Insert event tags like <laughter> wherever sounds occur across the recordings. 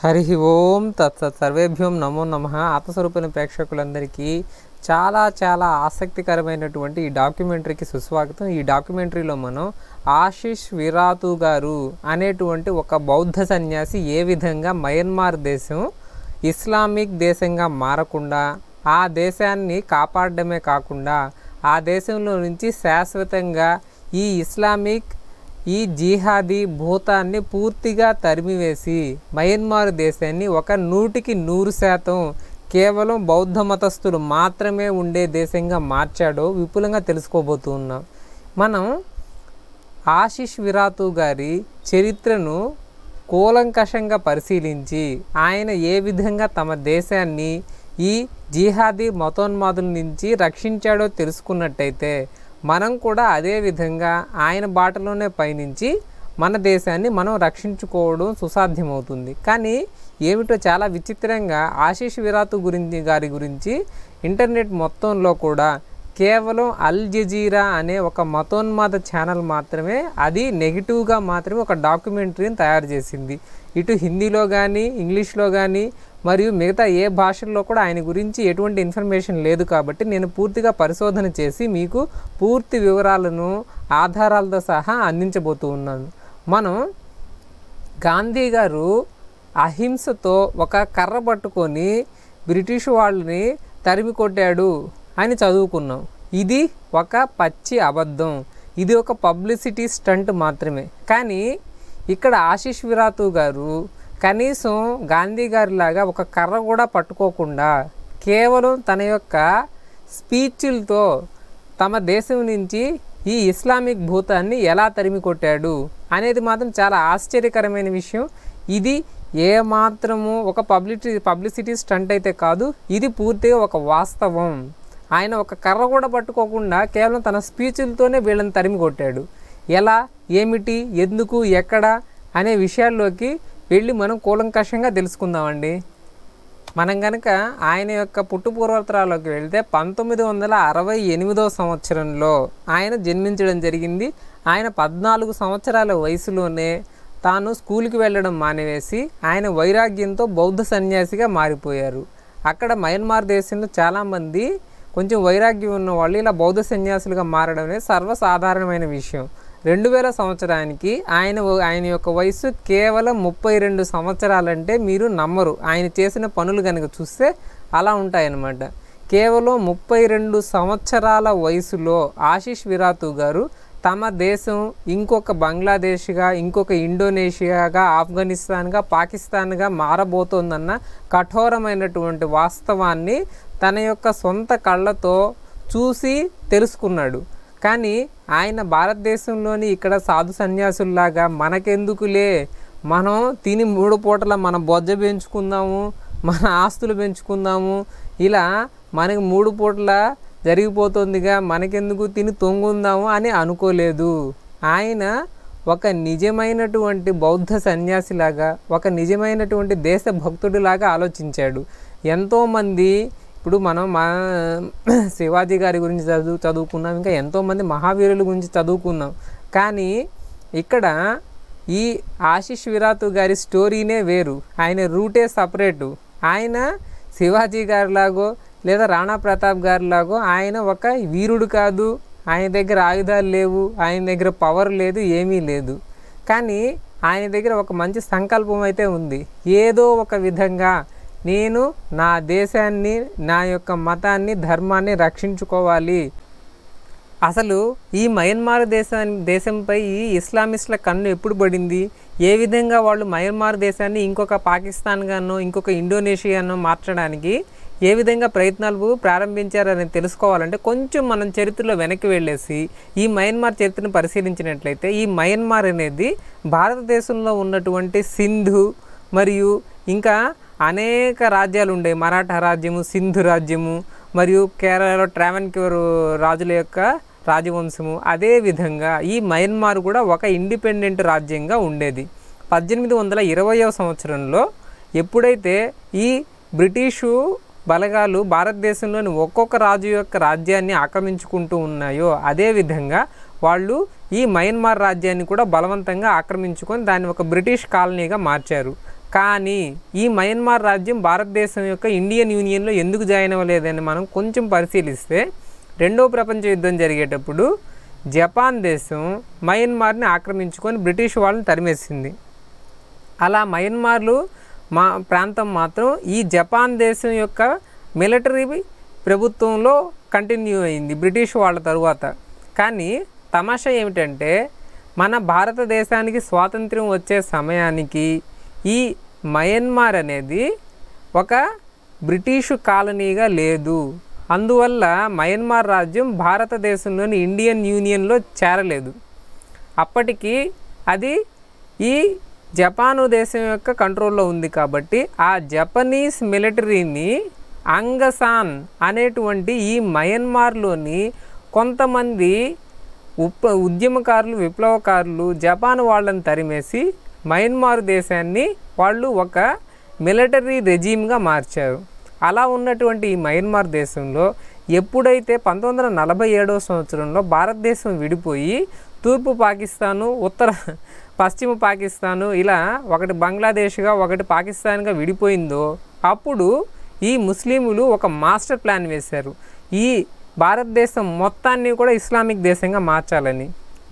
హరి ఓం తత్సత్ సర్వేభ్యం నమో నమ ఆత్మస్వరూపణ ప్రేక్షకులందరికీ చాలా చాలా ఆసక్తికరమైనటువంటి ఈ డాక్యుమెంటరీకి సుస్వాగతం ఈ డాక్యుమెంటరీలో మనం ఆశిష్ విరాతు గారు అనేటువంటి ఒక బౌద్ధ సన్యాసి ఏ విధంగా మయన్మార్ దేశం ఇస్లామిక్ దేశంగా మారకుండా ఆ దేశాన్ని కాపాడడమే కాకుండా ఆ దేశంలో నుంచి శాశ్వతంగా ఈ ఇస్లామిక్ ఈ జిహాదీ భూతాన్ని పూర్తిగా తరిమివేసి మయన్మార్ దేశాన్ని ఒక నూటికి నూరు శాతం కేవలం బౌద్ధ మతస్థులు మాత్రమే ఉండే దేశంగా మార్చాడో విపులంగా తెలుసుకోబోతున్నాం మనం ఆశిష్ విరాతు గారి చరిత్రను కూలంకషంగా పరిశీలించి ఆయన ఏ విధంగా తమ దేశాన్ని ఈ జిహాదీ మతోన్మాదుల నుంచి రక్షించాడో తెలుసుకున్నట్టయితే మనం కూడా అదే విధంగా ఆయన బాటలోనే పయనించి మన దేశాన్ని మనం రక్షించుకోవడం సుసాధ్యమవుతుంది కానీ ఏమిటో చాలా విచిత్రంగా ఆశీష్ విరాతు గురించి గారి గురించి ఇంటర్నెట్ మొత్తంలో కూడా కేవలం అల్ జజీరా అనే ఒక మతోన్మాద ఛానల్ మాత్రమే అది నెగిటివ్గా మాత్రమే ఒక డాక్యుమెంటరీని తయారు చేసింది ఇటు హిందీలో కానీ ఇంగ్లీష్లో కానీ మరియు మిగతా ఏ భాషల్లో కూడా ఆయన గురించి ఎటువంటి ఇన్ఫర్మేషన్ లేదు కాబట్టి నేను పూర్తిగా పరిశోధన చేసి మీకు పూర్తి వివరాలను ఆధారాలతో సహా అందించబోతూ ఉన్నాను మనం గాంధీ గారు అహింసతో ఒక కర్ర పట్టుకొని బ్రిటిష్ వాళ్ళని తరిమి కొట్టాడు అని చదువుకున్నాం ఇది ఒక పచ్చి అబద్ధం ఇది ఒక పబ్లిసిటీ స్టంట్ మాత్రమే కానీ ఇక్కడ ఆశీష్ విరాతు గారు కనీసం గాంధీ గారి లాగా ఒక కర్ర కూడా పట్టుకోకుండా కేవలం తన యొక్క స్పీచ్లతో తమ దేశం నుంచి ఈ ఇస్లామిక్ భూతాన్ని ఎలా తరిమి కొట్టాడు అనేది మాత్రం చాలా ఆశ్చర్యకరమైన విషయం ఇది ఏమాత్రము ఒక పబ్లిటీ పబ్లిసిటీ స్టంట్ అయితే కాదు ఇది పూర్తిగా ఒక వాస్తవం ఆయన ఒక కర్ర కూడా పట్టుకోకుండా కేవలం తన స్పీచ్లతోనే వీళ్ళని తరిమి కొట్టాడు ఎలా ఏమిటి ఎందుకు ఎక్కడ అనే విషయాల్లోకి వెళ్ళి మనం కూలంకషంగా తెలుసుకుందామండి మనం కనుక ఆయన యొక్క పుట్టుపూర్వోత్తరాల్లోకి వెళ్తే పంతొమ్మిది వందల అరవై ఎనిమిదో సంవత్సరంలో ఆయన జన్మించడం జరిగింది ఆయన పద్నాలుగు సంవత్సరాల వయసులోనే తాను స్కూల్కి వెళ్ళడం మానేవేసి ఆయన వైరాగ్యంతో బౌద్ధ సన్యాసిగా మారిపోయారు అక్కడ మయన్మార్ దేశంలో చాలామంది కొంచెం వైరాగ్యం ఉన్న వాళ్ళు ఇలా బౌద్ధ సన్యాసులుగా మారడం అనేది సర్వసాధారణమైన విషయం రెండు వేల సంవత్సరానికి ఆయన ఆయన యొక్క వయసు కేవలం ముప్పై రెండు సంవత్సరాలంటే మీరు నమ్మరు ఆయన చేసిన పనులు కనుక చూస్తే అలా ఉంటాయన్నమాట కేవలం ముప్పై రెండు సంవత్సరాల వయసులో ఆశీష్ విరాతు గారు తమ దేశం ఇంకొక బంగ్లాదేశ్గా ఇంకొక ఇండోనేషియాగా ఆఫ్ఘనిస్తాన్గా పాకిస్తాన్గా మారబోతోందన్న కఠోరమైనటువంటి వాస్తవాన్ని తన యొక్క సొంత కళ్ళతో చూసి తెలుసుకున్నాడు కానీ ఆయన భారతదేశంలోని ఇక్కడ సాధు సన్యాసుల్లాగా మనకెందుకులే మనం తిని మూడు పూటల మన బొజ్జ పెంచుకుందాము మన ఆస్తులు పెంచుకుందాము ఇలా మనకి మూడు పూటల జరిగిపోతుందిగా మనకెందుకు తిని తొంగుందాము అని అనుకోలేదు ఆయన ఒక నిజమైనటువంటి బౌద్ధ సన్యాసిలాగా ఒక నిజమైనటువంటి దేశ భక్తుడిలాగా ఆలోచించాడు ఎంతోమంది ఇప్పుడు మనం మా శివాజీ గారి గురించి చదువు చదువుకున్నాం ఇంకా ఎంతోమంది మహావీరుల గురించి చదువుకున్నాం కానీ ఇక్కడ ఈ ఆశిష్ విరాతు గారి స్టోరీనే వేరు ఆయన రూటే సపరేటు ఆయన శివాజీ గారిలాగో లేదా రాణా ప్రతాప్ గారిలాగో ఆయన ఒక వీరుడు కాదు ఆయన దగ్గర ఆయుధాలు లేవు ఆయన దగ్గర పవర్ లేదు ఏమీ లేదు కానీ ఆయన దగ్గర ఒక మంచి సంకల్పం అయితే ఉంది ఏదో ఒక విధంగా నేను నా దేశాన్ని నా యొక్క మతాన్ని ధర్మాన్ని రక్షించుకోవాలి అసలు ఈ మయన్మార్ దేశాన్ని దేశంపై ఈ ఇస్లామిస్టుల కన్ను ఎప్పుడు పడింది ఏ విధంగా వాళ్ళు మయన్మార్ దేశాన్ని ఇంకొక పాకిస్తాన్గానో ఇంకొక ఇండోనేషియానో మార్చడానికి ఏ విధంగా ప్రయత్నాలు ప్రారంభించారని తెలుసుకోవాలంటే కొంచెం మనం చరిత్రలో వెనక్కి వెళ్ళేసి ఈ మయన్మార్ చరిత్రను పరిశీలించినట్లయితే ఈ మయన్మార్ అనేది భారతదేశంలో ఉన్నటువంటి సింధు మరియు ఇంకా అనేక రాజ్యాలు ఉండేవి మరాఠా రాజ్యము సింధు రాజ్యము మరియు కేరళలో ట్రావెన్క్యూర్ రాజుల యొక్క రాజవంశము అదేవిధంగా ఈ మయన్మార్ కూడా ఒక ఇండిపెండెంట్ రాజ్యంగా ఉండేది పద్దెనిమిది వందల ఇరవయవ సంవత్సరంలో ఎప్పుడైతే ఈ బ్రిటిషు బలగాలు భారతదేశంలోని ఒక్కొక్క రాజు యొక్క రాజ్యాన్ని ఆక్రమించుకుంటూ ఉన్నాయో అదేవిధంగా వాళ్ళు ఈ మయన్మార్ రాజ్యాన్ని కూడా బలవంతంగా ఆక్రమించుకొని దాన్ని ఒక బ్రిటిష్ కాలనీగా మార్చారు కానీ ఈ మయన్మార్ రాజ్యం భారతదేశం యొక్క ఇండియన్ యూనియన్లో ఎందుకు జాయిన్ అవ్వలేదని మనం కొంచెం పరిశీలిస్తే రెండో ప్రపంచ యుద్ధం జరిగేటప్పుడు జపాన్ దేశం మయన్మార్ని ఆక్రమించుకొని బ్రిటిష్ వాళ్ళని తరిమేసింది అలా మయన్మార్లు మా ప్రాంతం మాత్రం ఈ జపాన్ దేశం యొక్క మిలిటరీ ప్రభుత్వంలో కంటిన్యూ అయింది బ్రిటిష్ వాళ్ళ తరువాత కానీ తమాషా ఏమిటంటే మన భారతదేశానికి స్వాతంత్ర్యం వచ్చే సమయానికి ఈ మయన్మార్ అనేది ఒక బ్రిటిషు కాలనీగా లేదు అందువల్ల మయన్మార్ రాజ్యం భారతదేశంలోని ఇండియన్ యూనియన్లో చేరలేదు అప్పటికి అది ఈ జపాను దేశం యొక్క కంట్రోల్లో ఉంది కాబట్టి ఆ జపనీస్ మిలిటరీని అంగసాన్ అనేటువంటి ఈ మయన్మార్లోని కొంతమంది ఉప ఉద్యమకారులు విప్లవకారులు జపాన్ వాళ్ళని తరిమేసి మయన్మార్ దేశాన్ని వాళ్ళు ఒక మిలిటరీ రెజీమ్గా మార్చారు అలా ఉన్నటువంటి ఈ మయన్మార్ దేశంలో ఎప్పుడైతే పంతొమ్మిది వందల నలభై ఏడవ సంవత్సరంలో భారతదేశం విడిపోయి తూర్పు పాకిస్తాను ఉత్తర పశ్చిమ పాకిస్తాను ఇలా ఒకటి బంగ్లాదేశ్గా ఒకటి పాకిస్తాన్గా విడిపోయిందో అప్పుడు ఈ ముస్లింలు ఒక మాస్టర్ ప్లాన్ వేశారు ఈ భారతదేశం మొత్తాన్ని కూడా ఇస్లామిక్ దేశంగా మార్చాలని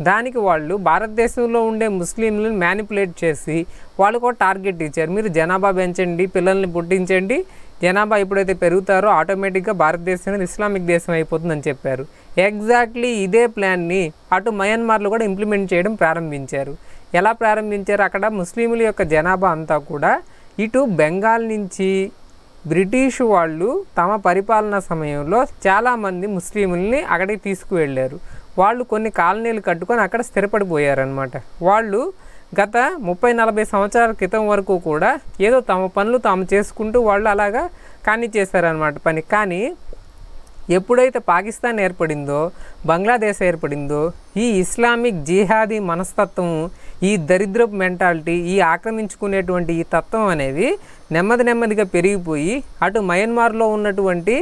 దానికి వాళ్ళు భారతదేశంలో ఉండే ముస్లింలను మ్యానిపులేట్ చేసి వాళ్ళకు టార్గెట్ ఇచ్చారు మీరు జనాభా పెంచండి పిల్లల్ని పుట్టించండి జనాభా ఎప్పుడైతే పెరుగుతారో ఆటోమేటిక్గా భారతదేశం అనేది ఇస్లామిక్ దేశం అయిపోతుందని చెప్పారు ఎగ్జాక్ట్లీ ఇదే ప్లాన్ని అటు మయన్మార్లో కూడా ఇంప్లిమెంట్ చేయడం ప్రారంభించారు ఎలా ప్రారంభించారు అక్కడ ముస్లింల యొక్క జనాభా అంతా కూడా ఇటు బెంగాల్ నుంచి బ్రిటిష్ వాళ్ళు తమ పరిపాలన సమయంలో చాలామంది ముస్లింలని అక్కడికి తీసుకువెళ్ళారు వాళ్ళు కొన్ని కాలనీలు కట్టుకొని అక్కడ స్థిరపడిపోయారనమాట వాళ్ళు గత ముప్పై నలభై సంవత్సరాల క్రితం వరకు కూడా ఏదో తమ పనులు తాము చేసుకుంటూ వాళ్ళు అలాగా కానీ చేశారనమాట పని కానీ ఎప్పుడైతే పాకిస్తాన్ ఏర్పడిందో బంగ్లాదేశ్ ఏర్పడిందో ఈ ఇస్లామిక్ జిహాదీ మనస్తత్వం ఈ దరిద్రపు మెంటాలిటీ ఈ ఆక్రమించుకునేటువంటి ఈ తత్వం అనేది నెమ్మది నెమ్మదిగా పెరిగిపోయి అటు మయన్మార్లో ఉన్నటువంటి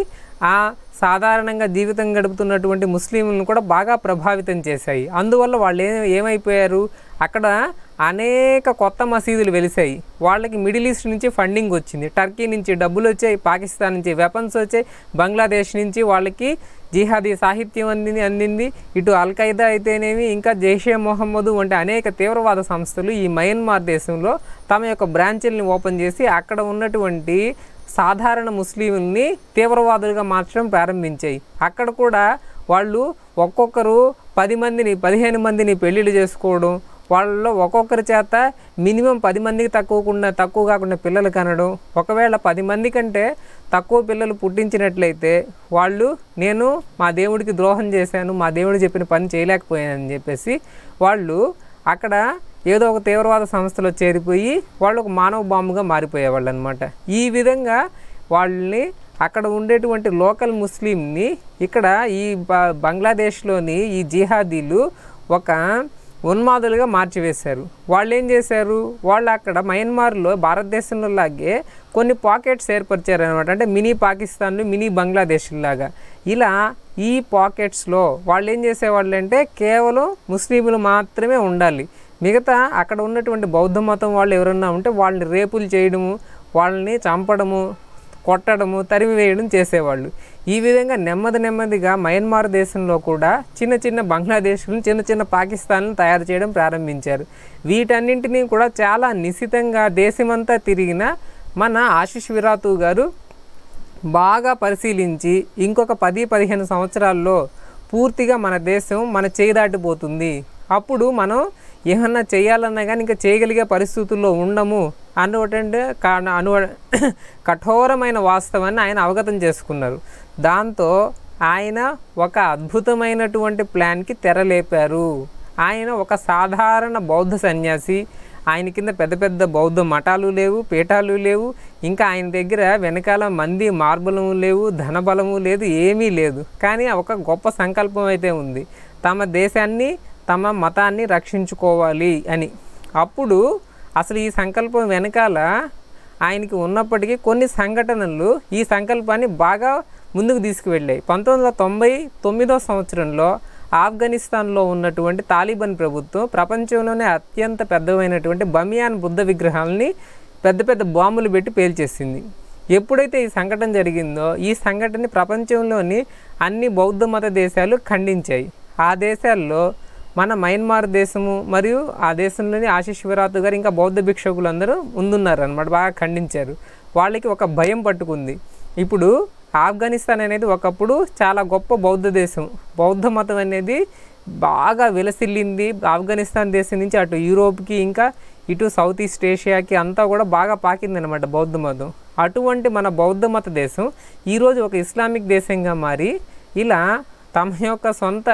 ఆ సాధారణంగా జీవితం గడుపుతున్నటువంటి ముస్లింలను కూడా బాగా ప్రభావితం చేశాయి అందువల్ల వాళ్ళు ఏ ఏమైపోయారు అక్కడ అనేక కొత్త మసీదులు వెలిసాయి వాళ్ళకి మిడిల్ ఈస్ట్ నుంచి ఫండింగ్ వచ్చింది టర్కీ నుంచి డబ్బులు వచ్చాయి పాకిస్తాన్ నుంచి వెపన్స్ వచ్చాయి బంగ్లాదేశ్ నుంచి వాళ్ళకి జిహాదీ సాహిత్యం అందింది అందింది ఇటు అల్ఖైదా అయితేనేమి ఇంకా జైషే మొహమ్మదు వంటి అనేక తీవ్రవాద సంస్థలు ఈ మయన్మార్ దేశంలో తమ యొక్క బ్రాంచ్ని ఓపెన్ చేసి అక్కడ ఉన్నటువంటి సాధారణ ముస్లింని తీవ్రవాదులుగా మార్చడం ప్రారంభించాయి అక్కడ కూడా వాళ్ళు ఒక్కొక్కరు పది మందిని పదిహేను మందిని పెళ్ళిళ్ళు చేసుకోవడం వాళ్ళలో ఒక్కొక్కరి చేత మినిమం పది మందికి తక్కువకుండా తక్కువ కాకుండా పిల్లలు కనడం ఒకవేళ పది మంది కంటే తక్కువ పిల్లలు పుట్టించినట్లయితే వాళ్ళు నేను మా దేవుడికి ద్రోహం చేశాను మా దేవుడు చెప్పిన పని చేయలేకపోయానని చెప్పేసి వాళ్ళు అక్కడ ఏదో ఒక తీవ్రవాద సంస్థలో చేరిపోయి వాళ్ళు ఒక మానవ బాంబుగా మారిపోయేవాళ్ళు అనమాట ఈ విధంగా వాళ్ళని అక్కడ ఉండేటువంటి లోకల్ ముస్లింని ఇక్కడ ఈ బంగ్లాదేశ్లోని ఈ జిహాదీలు ఒక ఉన్మాదులుగా మార్చివేశారు వాళ్ళు ఏం చేశారు వాళ్ళు అక్కడ మయన్మార్లో భారతదేశంలో లాగే కొన్ని పాకెట్స్ ఏర్పరిచారనమాట అంటే మినీ పాకిస్తాన్లు మినీ బంగ్లాదేశ్లాగా ఇలా ఈ పాకెట్స్లో వాళ్ళు ఏం చేసేవాళ్ళు అంటే కేవలం ముస్లింలు మాత్రమే ఉండాలి మిగతా అక్కడ ఉన్నటువంటి బౌద్ధ మతం వాళ్ళు ఎవరన్నా ఉంటే వాళ్ళని రేపులు చేయడము వాళ్ళని చంపడము కొట్టడము తరిమివేయడం చేసేవాళ్ళు ఈ విధంగా నెమ్మది నెమ్మదిగా మయన్మార్ దేశంలో కూడా చిన్న చిన్న బంగ్లాదేశ్లను చిన్న చిన్న పాకిస్తాన్లను తయారు చేయడం ప్రారంభించారు వీటన్నింటినీ కూడా చాలా నిశితంగా దేశమంతా తిరిగిన మన ఆశిష్ విరాతు గారు బాగా పరిశీలించి ఇంకొక పది పదిహేను సంవత్సరాల్లో పూర్తిగా మన దేశం మన చేయి దాటిపోతుంది అప్పుడు మనం ఏమన్నా చేయాలన్నా కానీ ఇంకా చేయగలిగే పరిస్థితుల్లో ఉండము అనువటంటే అను <coughs> కఠోరమైన వాస్తవాన్ని ఆయన అవగతం చేసుకున్నారు దాంతో ఆయన ఒక అద్భుతమైనటువంటి ప్లాన్కి తెరలేపారు ఆయన ఒక సాధారణ బౌద్ధ సన్యాసి ఆయన కింద పెద్ద పెద్ద బౌద్ధ మఠాలు లేవు పీఠాలు లేవు ఇంకా ఆయన దగ్గర వెనకాల మంది మార్బలము లేవు ధనబలము లేదు ఏమీ లేదు కానీ ఒక గొప్ప సంకల్పం అయితే ఉంది తమ దేశాన్ని తమ మతాన్ని రక్షించుకోవాలి అని అప్పుడు అసలు ఈ సంకల్పం వెనకాల ఆయనకి ఉన్నప్పటికీ కొన్ని సంఘటనలు ఈ సంకల్పాన్ని బాగా ముందుకు తీసుకువెళ్ళాయి పంతొమ్మిది వందల తొంభై తొమ్మిదో సంవత్సరంలో ఆఫ్ఘనిస్తాన్లో ఉన్నటువంటి తాలిబాన్ ప్రభుత్వం ప్రపంచంలోనే అత్యంత పెద్దవైనటువంటి బమియాన్ బుద్ధ విగ్రహాలని పెద్ద పెద్ద బాంబులు పెట్టి పేల్చేసింది ఎప్పుడైతే ఈ సంఘటన జరిగిందో ఈ సంఘటన ప్రపంచంలోని అన్ని బౌద్ధ మత దేశాలు ఖండించాయి ఆ దేశాల్లో మన మయన్మార్ దేశము మరియు ఆ దేశంలోని ఆశీష్ శివరాతు గారు ఇంకా బౌద్ధ భిక్షకులందరూ ముందున్నారు అనమాట బాగా ఖండించారు వాళ్ళకి ఒక భయం పట్టుకుంది ఇప్పుడు ఆఫ్ఘనిస్తాన్ అనేది ఒకప్పుడు చాలా గొప్ప బౌద్ధ దేశం బౌద్ధ మతం అనేది బాగా విలసిల్లింది ఆఫ్ఘనిస్తాన్ దేశం నుంచి అటు యూరోప్కి ఇంకా ఇటు సౌత్ ఈస్ట్ ఏషియాకి అంతా కూడా బాగా పాకింది అనమాట బౌద్ధ మతం అటువంటి మన బౌద్ధ మత దేశం ఈరోజు ఒక ఇస్లామిక్ దేశంగా మారి ఇలా తమ యొక్క సొంత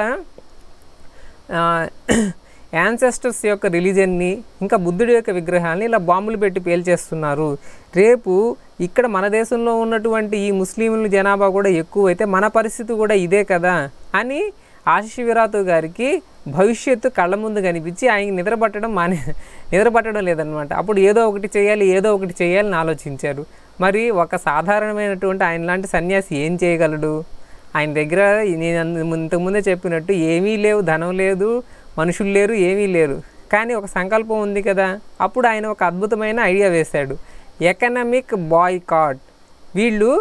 యాన్సెస్టర్స్ యొక్క రిలీజన్ని ఇంకా బుద్ధుడి యొక్క విగ్రహాన్ని ఇలా బాంబులు పెట్టి పేల్చేస్తున్నారు రేపు ఇక్కడ మన దేశంలో ఉన్నటువంటి ఈ ముస్లింల జనాభా కూడా ఎక్కువైతే మన పరిస్థితి కూడా ఇదే కదా అని ఆశిష్ గారికి భవిష్యత్తు కళ్ళ ముందు కనిపించి ఆయన నిద్రపట్టడం మానే నిద్రపట్టడం లేదనమాట అప్పుడు ఏదో ఒకటి చేయాలి ఏదో ఒకటి చేయాలని ఆలోచించారు మరి ఒక సాధారణమైనటువంటి ఆయన లాంటి సన్యాసి ఏం చేయగలడు ఆయన దగ్గర నేను ఇంతకుముందే చెప్పినట్టు ఏమీ లేవు ధనం లేదు మనుషులు లేరు ఏమీ లేరు కానీ ఒక సంకల్పం ఉంది కదా అప్పుడు ఆయన ఒక అద్భుతమైన ఐడియా వేశాడు ఎకనమిక్ బాయ్కాట్ వీళ్ళు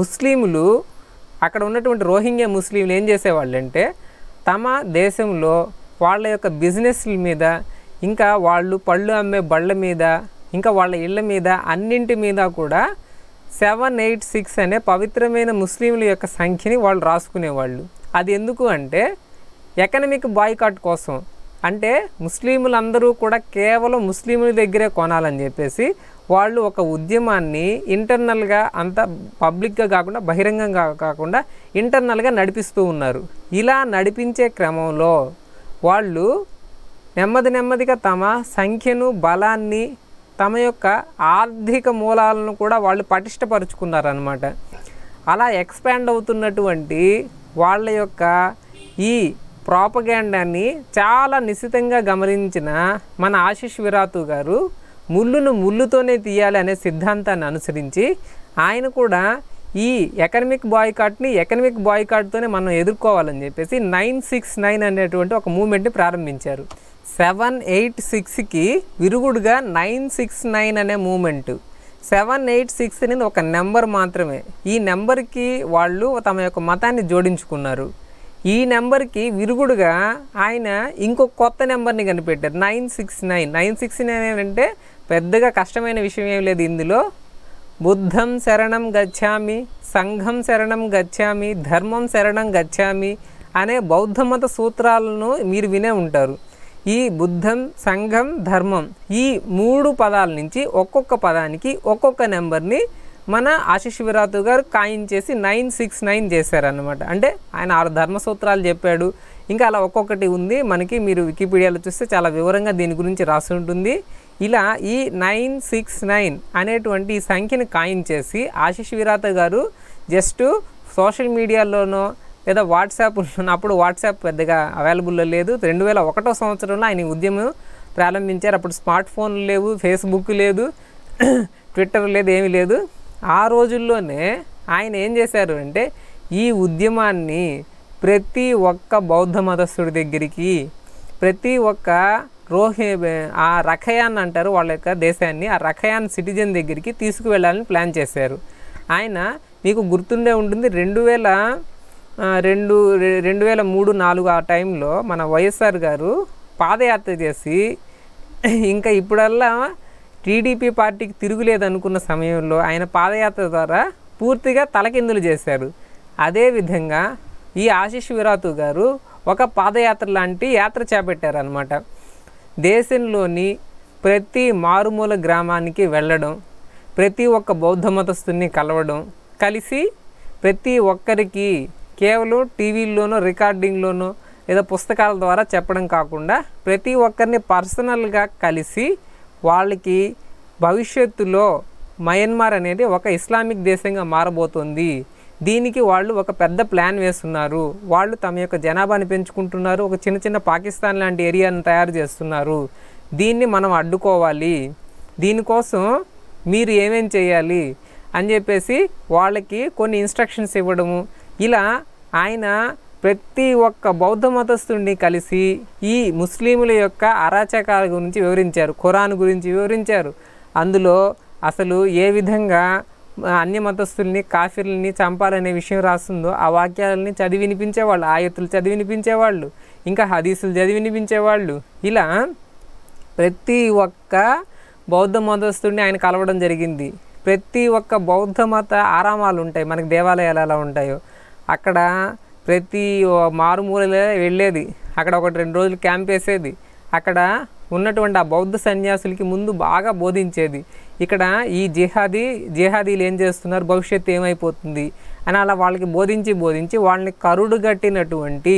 ముస్లింలు అక్కడ ఉన్నటువంటి రోహింగ్యా ముస్లింలు ఏం చేసేవాళ్ళు అంటే తమ దేశంలో వాళ్ళ యొక్క బిజినెస్ల మీద ఇంకా వాళ్ళు పళ్ళు అమ్మే బళ్ళ మీద ఇంకా వాళ్ళ ఇళ్ళ మీద అన్నింటి మీద కూడా సెవెన్ ఎయిట్ సిక్స్ అనే పవిత్రమైన ముస్లింల యొక్క సంఖ్యని వాళ్ళు రాసుకునేవాళ్ళు అది ఎందుకు అంటే ఎకనమిక్ బాయ్కాట్ కోసం అంటే ముస్లింలందరూ కూడా కేవలం ముస్లింల దగ్గరే కొనాలని చెప్పేసి వాళ్ళు ఒక ఉద్యమాన్ని ఇంటర్నల్గా అంత పబ్లిక్గా కాకుండా బహిరంగంగా కాకుండా ఇంటర్నల్గా నడిపిస్తూ ఉన్నారు ఇలా నడిపించే క్రమంలో వాళ్ళు నెమ్మది నెమ్మదిగా తమ సంఖ్యను బలాన్ని తమ యొక్క ఆర్థిక మూలాలను కూడా వాళ్ళు పటిష్టపరుచుకున్నారనమాట అలా ఎక్స్పాండ్ అవుతున్నటువంటి వాళ్ళ యొక్క ఈ ప్రాపగాండాన్ని చాలా నిశితంగా గమనించిన మన ఆశిష్ విరాతు గారు ముళ్ళును ముళ్ళుతోనే తీయాలి అనే సిద్ధాంతాన్ని అనుసరించి ఆయన కూడా ఈ ఎకనమిక్ బాయ్కాట్ని ఎకనమిక్ బాయ్కాట్తోనే మనం ఎదుర్కోవాలని చెప్పేసి నైన్ సిక్స్ నైన్ అనేటువంటి ఒక మూమెంట్ని ప్రారంభించారు సెవెన్ ఎయిట్ సిక్స్కి విరుగుడుగా నైన్ సిక్స్ నైన్ అనే మూమెంటు సెవెన్ ఎయిట్ సిక్స్ అనేది ఒక నెంబర్ మాత్రమే ఈ నెంబర్కి వాళ్ళు తమ యొక్క మతాన్ని జోడించుకున్నారు ఈ నెంబర్కి విరుగుడుగా ఆయన ఇంకొక కొత్త నెంబర్ని కనిపెట్టారు nine six nine nine six nine అంటే పెద్దగా కష్టమైన విషయం ఏం లేదు ఇందులో బుద్ధం శరణం గచ్చామి సంఘం శరణం గచ్చామి ధర్మం శరణం గచ్చామి అనే బౌద్ధ మత సూత్రాలను మీరు వినే ఉంటారు ఈ బుద్ధం సంఘం ధర్మం ఈ మూడు పదాల నుంచి ఒక్కొక్క పదానికి ఒక్కొక్క నెంబర్ని మన ఆశిష్ విరాతు గారు చేసి నైన్ సిక్స్ నైన్ చేశారనమాట అంటే ఆయన ఆరు ధర్మ సూత్రాలు చెప్పాడు ఇంకా అలా ఒక్కొక్కటి ఉంది మనకి మీరు వికీపీడియాలో చూస్తే చాలా వివరంగా దీని గురించి రాసి ఉంటుంది ఇలా ఈ నైన్ సిక్స్ నైన్ అనేటువంటి సంఖ్యను చేసి ఆశిష్ విరాత గారు జస్ట్ సోషల్ మీడియాలోనో లేదా వాట్సాప్ ఉన్నప్పుడు వాట్సాప్ పెద్దగా అవైలబుల్లో లేదు రెండు వేల ఒకటో సంవత్సరంలో ఆయన ఉద్యమం ప్రారంభించారు అప్పుడు స్మార్ట్ ఫోన్లు లేవు ఫేస్బుక్ లేదు <clears throat> ట్విట్టర్ లేదు ఏమీ లేదు ఆ రోజుల్లోనే ఆయన ఏం చేశారు అంటే ఈ ఉద్యమాన్ని ప్రతి ఒక్క బౌద్ధ మతస్థుడి దగ్గరికి ప్రతి ఒక్క రోహి ఆ రఖయాన్ అంటారు వాళ్ళ యొక్క దేశాన్ని ఆ రఖయాన్ సిటిజన్ దగ్గరికి తీసుకువెళ్ళాలని ప్లాన్ చేశారు ఆయన మీకు గుర్తుండే ఉంటుంది రెండు వేల రెండు రెండు వేల మూడు నాలుగు ఆ టైంలో మన వైఎస్ఆర్ గారు పాదయాత్ర చేసి ఇంకా ఇప్పుడల్లా టీడీపీ పార్టీకి తిరుగులేదనుకున్న సమయంలో ఆయన పాదయాత్ర ద్వారా పూర్తిగా తలకిందులు చేశారు అదేవిధంగా ఈ ఆశిష్ విరాతు గారు ఒక పాదయాత్ర లాంటి యాత్ర చేపట్టారనమాట దేశంలోని ప్రతి మారుమూల గ్రామానికి వెళ్ళడం ప్రతి ఒక్క బౌద్ధ మతస్థుని కలవడం కలిసి ప్రతి ఒక్కరికి కేవలం టీవీల్లోనో రికార్డింగ్లోనో లేదా పుస్తకాల ద్వారా చెప్పడం కాకుండా ప్రతి ఒక్కరిని పర్సనల్గా కలిసి వాళ్ళకి భవిష్యత్తులో మయన్మార్ అనేది ఒక ఇస్లామిక్ దేశంగా మారబోతుంది దీనికి వాళ్ళు ఒక పెద్ద ప్లాన్ వేస్తున్నారు వాళ్ళు తమ యొక్క జనాభాని పెంచుకుంటున్నారు ఒక చిన్న చిన్న పాకిస్తాన్ లాంటి ఏరియాను తయారు చేస్తున్నారు దీన్ని మనం అడ్డుకోవాలి దీనికోసం మీరు ఏమేం చేయాలి అని చెప్పేసి వాళ్ళకి కొన్ని ఇన్స్ట్రక్షన్స్ ఇవ్వడము ఇలా ఆయన ప్రతి ఒక్క బౌద్ధ మతస్థుడిని కలిసి ఈ ముస్లిముల యొక్క అరాచకాల గురించి వివరించారు ఖురాన్ గురించి వివరించారు అందులో అసలు ఏ విధంగా అన్య మతస్థుల్ని కాఫీలని చంపాలనే విషయం రాస్తుందో ఆ వాక్యాలని చదివి వినిపించేవాళ్ళు ఆయతులు చదివి వినిపించేవాళ్ళు ఇంకా హదీసులు చదివి వినిపించేవాళ్ళు ఇలా ప్రతి ఒక్క బౌద్ధ మతస్థుడిని ఆయన కలవడం జరిగింది ప్రతి ఒక్క బౌద్ధ మత ఆరామాలు ఉంటాయి మనకి దేవాలయాలు ఎలా ఉంటాయో అక్కడ ప్రతి మారుమూలలో వెళ్ళేది అక్కడ ఒకటి రెండు రోజులు క్యాంప్ వేసేది అక్కడ ఉన్నటువంటి ఆ బౌద్ధ సన్యాసులకి ముందు బాగా బోధించేది ఇక్కడ ఈ జిహాదీ జిహాదీలు ఏం చేస్తున్నారు భవిష్యత్తు ఏమైపోతుంది అని అలా వాళ్ళకి బోధించి బోధించి వాళ్ళని కరుడు కట్టినటువంటి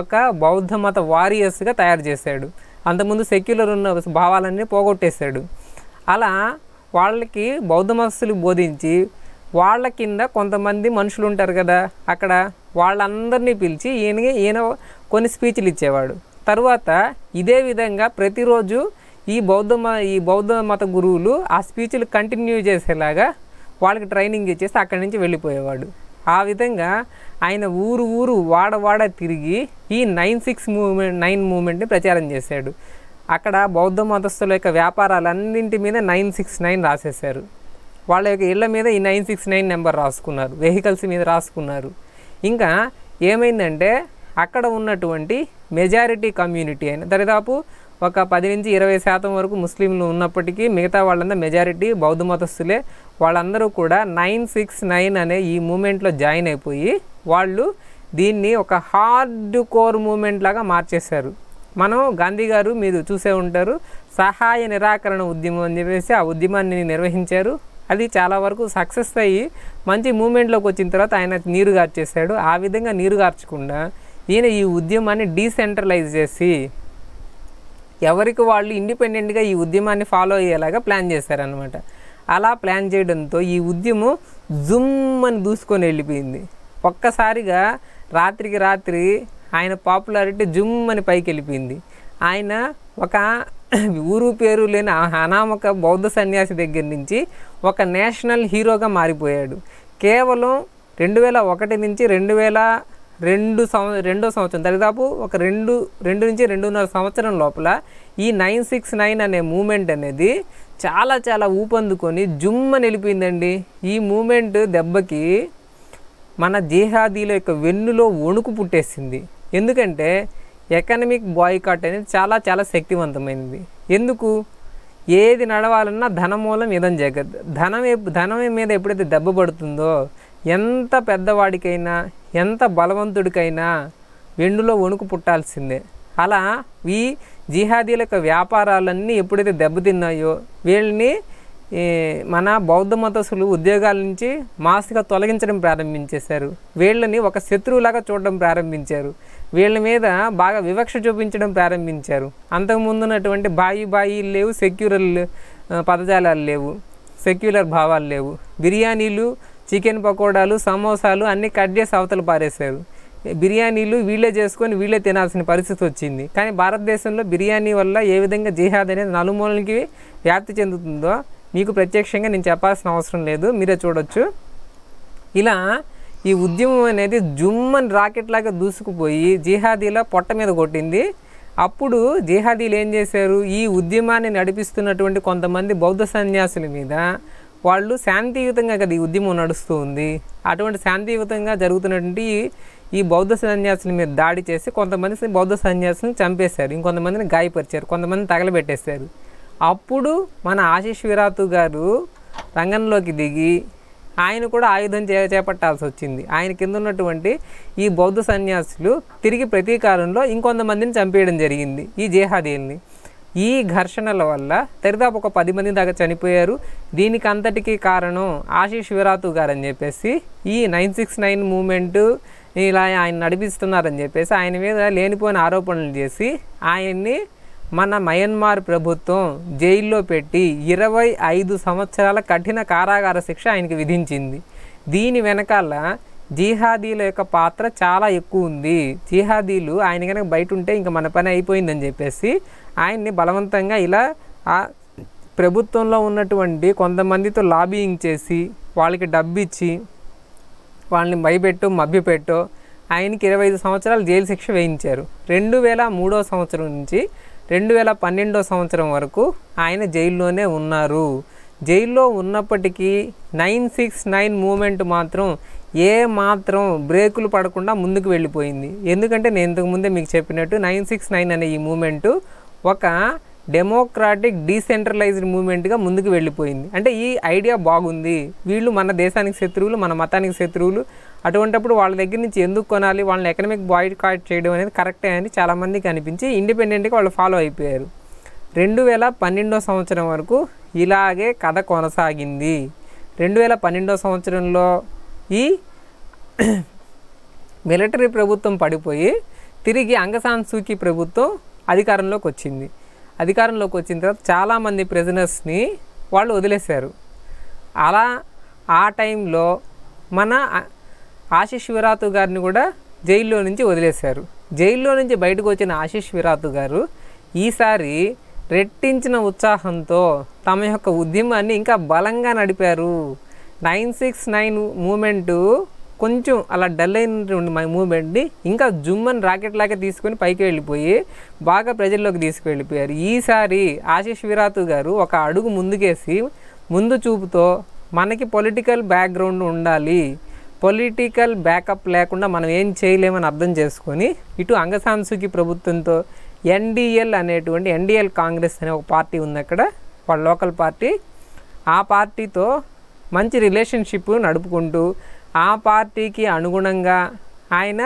ఒక బౌద్ధ మత వారియర్స్గా తయారు చేశాడు అంతకుముందు సెక్యులర్ ఉన్న భావాలన్నీ పోగొట్టేశాడు అలా వాళ్ళకి బౌద్ధ మతస్థులు బోధించి వాళ్ళ కింద కొంతమంది మనుషులు ఉంటారు కదా అక్కడ వాళ్ళందరినీ పిలిచి ఈయన ఈయన కొన్ని స్పీచ్లు ఇచ్చేవాడు తర్వాత ఇదే విధంగా ప్రతిరోజు ఈ బౌద్ధ ఈ బౌద్ధ మత గురువులు ఆ స్పీచ్లు కంటిన్యూ చేసేలాగా వాళ్ళకి ట్రైనింగ్ ఇచ్చేసి అక్కడి నుంచి వెళ్ళిపోయేవాడు ఆ విధంగా ఆయన ఊరు ఊరు వాడ వాడ తిరిగి ఈ నైన్ సిక్స్ మూమెంట్ నైన్ మూమెంట్ని ప్రచారం చేశాడు అక్కడ బౌద్ధ మతస్థుల యొక్క వ్యాపారాలన్నింటి మీద నైన్ సిక్స్ నైన్ రాసేశారు వాళ్ళ యొక్క ఇళ్ల మీద ఈ నైన్ సిక్స్ నైన్ నెంబర్ రాసుకున్నారు వెహికల్స్ మీద రాసుకున్నారు ఇంకా ఏమైందంటే అక్కడ ఉన్నటువంటి మెజారిటీ కమ్యూనిటీ అయిన దరిదాపు ఒక పది నుంచి ఇరవై శాతం వరకు ముస్లింలు ఉన్నప్పటికీ మిగతా వాళ్ళందరూ మెజారిటీ బౌద్ధ మతస్థులే వాళ్ళందరూ కూడా నైన్ సిక్స్ నైన్ అనే ఈ మూమెంట్లో జాయిన్ అయిపోయి వాళ్ళు దీన్ని ఒక హార్డ్ కోర్ మూమెంట్ లాగా మార్చేశారు మనం గాంధీ గారు మీరు చూసే ఉంటారు సహాయ నిరాకరణ ఉద్యమం అని చెప్పేసి ఆ ఉద్యమాన్ని నిర్వహించారు అది చాలా వరకు సక్సెస్ అయ్యి మంచి మూమెంట్లోకి వచ్చిన తర్వాత ఆయన నీరు గార్చేసాడు ఆ విధంగా నీరు గార్చకుండా ఈయన ఈ ఉద్యమాన్ని డీసెంట్రలైజ్ చేసి ఎవరికి వాళ్ళు ఇండిపెండెంట్గా ఈ ఉద్యమాన్ని ఫాలో అయ్యేలాగా ప్లాన్ చేశారనమాట అలా ప్లాన్ చేయడంతో ఈ ఉద్యమం జుమ్ అని దూసుకొని వెళ్ళిపోయింది ఒక్కసారిగా రాత్రికి రాత్రి ఆయన పాపులారిటీ జుమ్ అని పైకి వెళ్ళిపోయింది ఆయన ఒక ఊరు పేరు లేని అనామక బౌద్ధ సన్యాసి దగ్గర నుంచి ఒక నేషనల్ హీరోగా మారిపోయాడు కేవలం రెండు వేల ఒకటి నుంచి రెండు వేల రెండు సంవ రెండో సంవత్సరం దరిదాపు ఒక రెండు రెండు నుంచి రెండున్నర సంవత్సరం లోపల ఈ నైన్ సిక్స్ నైన్ అనే మూమెంట్ అనేది చాలా చాలా ఊపందుకొని జుమ్మ నిలిపిందండి ఈ మూమెంట్ దెబ్బకి మన జీహాదీల యొక్క వెన్నులో వణుకు పుట్టేసింది ఎందుకంటే ఎకనమిక్ బాయ్కాట్ అనేది చాలా చాలా శక్తివంతమైనది ఎందుకు ఏది నడవాలన్నా ధన మూలం ఇదం జగత్ ధనం ధనం మీద ఎప్పుడైతే దెబ్బ పడుతుందో ఎంత పెద్దవాడికైనా ఎంత బలవంతుడికైనా వెండులో వణుకు పుట్టాల్సిందే అలా ఈ జిహాదీల యొక్క వ్యాపారాలన్నీ ఎప్పుడైతే దెబ్బతిన్నాయో వీళ్ళని మన బౌద్ధ మతస్సులు ఉద్యోగాల నుంచి మాస్గా తొలగించడం ప్రారంభించేశారు వీళ్ళని ఒక శత్రువులాగా చూడడం ప్రారంభించారు వీళ్ళ మీద బాగా వివక్ష చూపించడం ప్రారంభించారు అంతకుముందు ఉన్నటువంటి బాయి బాయిలు లేవు సెక్యులర్ పదజాలాలు లేవు సెక్యులర్ భావాలు లేవు బిర్యానీలు చికెన్ పకోడాలు సమోసాలు అన్నీ కట్ చేసి అవతలు పారేశారు బిర్యానీలు వీళ్ళే చేసుకొని వీళ్ళే తినాల్సిన పరిస్థితి వచ్చింది కానీ భారతదేశంలో బిర్యానీ వల్ల ఏ విధంగా జిహాద్ అనేది నలుమూలకి వ్యాప్తి చెందుతుందో మీకు ప్రత్యక్షంగా నేను చెప్పాల్సిన అవసరం లేదు మీరే చూడొచ్చు ఇలా ఈ ఉద్యమం అనేది జుమ్మన్ రాకెట్ లాగా దూసుకుపోయి జిహాదీల పొట్ట మీద కొట్టింది అప్పుడు జిహాదీలు ఏం చేశారు ఈ ఉద్యమాన్ని నడిపిస్తున్నటువంటి కొంతమంది బౌద్ధ సన్యాసుల మీద వాళ్ళు శాంతియుతంగా కదా ఈ ఉద్యమం నడుస్తూ ఉంది అటువంటి శాంతియుతంగా జరుగుతున్నటువంటి ఈ బౌద్ధ సన్యాసుల మీద దాడి చేసి కొంతమంది బౌద్ధ సన్యాసులను చంపేశారు ఇంకొంతమందిని గాయపరిచారు కొంతమందిని తగలబెట్టేశారు అప్పుడు మన ఆశీష్ విరాతు గారు రంగంలోకి దిగి ఆయన కూడా ఆయుధం చే చేపట్టాల్సి వచ్చింది ఆయన కింద ఉన్నటువంటి ఈ బౌద్ధ సన్యాసులు తిరిగి ప్రతీకారంలో ఇంకొంతమందిని చంపేయడం జరిగింది ఈ జేహాదీల్ని ఈ ఘర్షణల వల్ల దరిదాపు ఒక పది మంది దాకా చనిపోయారు దీనికి అంతటికీ కారణం ఆశీష్ విరాతు గారు అని చెప్పేసి ఈ నైన్ సిక్స్ నైన్ మూమెంటు ఇలా ఆయన నడిపిస్తున్నారని చెప్పేసి ఆయన మీద లేనిపోయిన ఆరోపణలు చేసి ఆయన్ని మన మయన్మార్ ప్రభుత్వం జైల్లో పెట్టి ఇరవై ఐదు సంవత్సరాల కఠిన కారాగార శిక్ష ఆయనకి విధించింది దీని వెనకాల జీహాదీల యొక్క పాత్ర చాలా ఎక్కువ ఉంది జీహాదీలు ఆయన కనుక బయట ఉంటే ఇంకా మన పని అయిపోయిందని చెప్పేసి ఆయన్ని బలవంతంగా ఇలా ఆ ప్రభుత్వంలో ఉన్నటువంటి కొంతమందితో లాబింగ్ చేసి వాళ్ళకి డబ్బు ఇచ్చి వాళ్ళని భయపెట్టు మభ్యపెట్టో ఆయనకి ఇరవై ఐదు సంవత్సరాలు జైలు శిక్ష వేయించారు రెండు వేల మూడో సంవత్సరం నుంచి రెండు వేల పన్నెండో సంవత్సరం వరకు ఆయన జైల్లోనే ఉన్నారు జైల్లో ఉన్నప్పటికీ నైన్ సిక్స్ నైన్ మూమెంట్ మాత్రం ఏ మాత్రం బ్రేకులు పడకుండా ముందుకు వెళ్ళిపోయింది ఎందుకంటే నేను ఇంతకుముందే మీకు చెప్పినట్టు నైన్ సిక్స్ నైన్ అనే ఈ మూమెంటు ఒక డెమోక్రాటిక్ డీసెంట్రలైజ్డ్ మూమెంట్గా ముందుకు వెళ్ళిపోయింది అంటే ఈ ఐడియా బాగుంది వీళ్ళు మన దేశానికి శత్రువులు మన మతానికి శత్రువులు అటువంటిప్పుడు వాళ్ళ దగ్గర నుంచి ఎందుకు కొనాలి వాళ్ళని ఎకనమిక్ బాయ్ కార్డ్ చేయడం అనేది కరెక్టే అని చాలామందికి అనిపించి ఇండిపెండెంట్గా వాళ్ళు ఫాలో అయిపోయారు రెండు వేల పన్నెండో సంవత్సరం వరకు ఇలాగే కథ కొనసాగింది రెండు వేల పన్నెండో సంవత్సరంలో ఈ మిలిటరీ ప్రభుత్వం పడిపోయి తిరిగి అంగసాన్ సూకీ ప్రభుత్వం అధికారంలోకి వచ్చింది అధికారంలోకి వచ్చిన తర్వాత చాలామంది ప్రెజనర్స్ని వాళ్ళు వదిలేశారు అలా ఆ టైంలో మన ఆశిష్ విరాతు గారిని కూడా జైల్లో నుంచి వదిలేశారు జైల్లో నుంచి బయటకు వచ్చిన ఆశిష్ విరాతు గారు ఈసారి రెట్టించిన ఉత్సాహంతో తమ యొక్క ఉద్యమాన్ని ఇంకా బలంగా నడిపారు నైన్ సిక్స్ నైన్ మూమెంటు కొంచెం అలా డల్ అయినటువంటి మా మూమెంట్ని ఇంకా జుమ్మన్ రాకెట్ లాగే తీసుకొని పైకి వెళ్ళిపోయి బాగా ప్రజల్లోకి తీసుకువెళ్ళిపోయారు ఈసారి ఆశిష్ విరాతు గారు ఒక అడుగు ముందుకేసి ముందు చూపుతో మనకి పొలిటికల్ బ్యాక్గ్రౌండ్ ఉండాలి పొలిటికల్ బ్యాకప్ లేకుండా మనం ఏం చేయలేమని అర్థం చేసుకొని ఇటు అంగసాంసుకి ప్రభుత్వంతో ఎన్డీఎల్ అనేటువంటి ఎన్డీఎల్ కాంగ్రెస్ అనే ఒక పార్టీ ఉంది అక్కడ వాళ్ళ లోకల్ పార్టీ ఆ పార్టీతో మంచి రిలేషన్షిప్ నడుపుకుంటూ ఆ పార్టీకి అనుగుణంగా ఆయన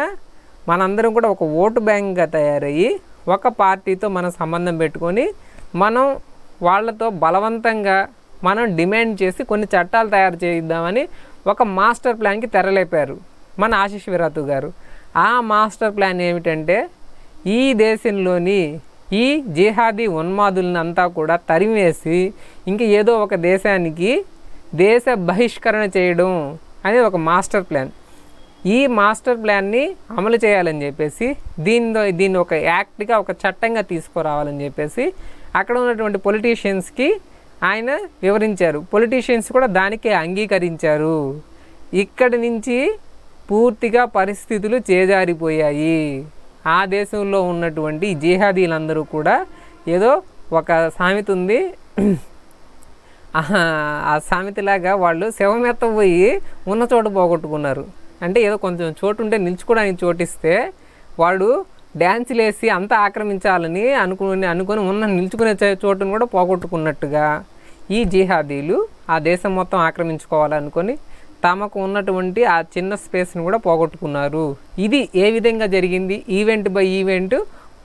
మనందరం కూడా ఒక ఓటు బ్యాంక్గా తయారయ్యి ఒక పార్టీతో మనం సంబంధం పెట్టుకొని మనం వాళ్ళతో బలవంతంగా మనం డిమాండ్ చేసి కొన్ని చట్టాలు తయారు చేయిద్దామని ఒక మాస్టర్ ప్లాన్కి తెరలేపారు మన ఆశీష్ విరాతు గారు ఆ మాస్టర్ ప్లాన్ ఏమిటంటే ఈ దేశంలోని ఈ జిహాదీ ఉన్మాదులను అంతా కూడా తరిమేసి ఇంక ఏదో ఒక దేశానికి దేశ బహిష్కరణ చేయడం అనేది ఒక మాస్టర్ ప్లాన్ ఈ మాస్టర్ ప్లాన్ని అమలు చేయాలని చెప్పేసి దీనితో దీన్ని ఒక యాక్ట్గా ఒక చట్టంగా తీసుకురావాలని చెప్పేసి అక్కడ ఉన్నటువంటి పొలిటీషియన్స్కి ఆయన వివరించారు పొలిటీషియన్స్ కూడా దానికే అంగీకరించారు ఇక్కడి నుంచి పూర్తిగా పరిస్థితులు చేజారిపోయాయి ఆ దేశంలో ఉన్నటువంటి జిహాదీలందరూ కూడా ఏదో ఒక సామెత ఉంది ఆ సామెతలాగా వాళ్ళు శవమెత్త పోయి ఉన్న చోట పోగొట్టుకున్నారు అంటే ఏదో కొంచెం చోటు ఉంటే నిల్చుకోవడానికి చోటిస్తే వాడు డ్యాన్సులు వేసి అంతా ఆక్రమించాలని అనుకుని అనుకొని ఉన్న నిల్చుకునే చోటును కూడా పోగొట్టుకున్నట్టుగా ఈ జిహాదీలు ఆ దేశం మొత్తం ఆక్రమించుకోవాలనుకొని తమకు ఉన్నటువంటి ఆ చిన్న స్పేస్ని కూడా పోగొట్టుకున్నారు ఇది ఏ విధంగా జరిగింది ఈవెంట్ బై ఈవెంట్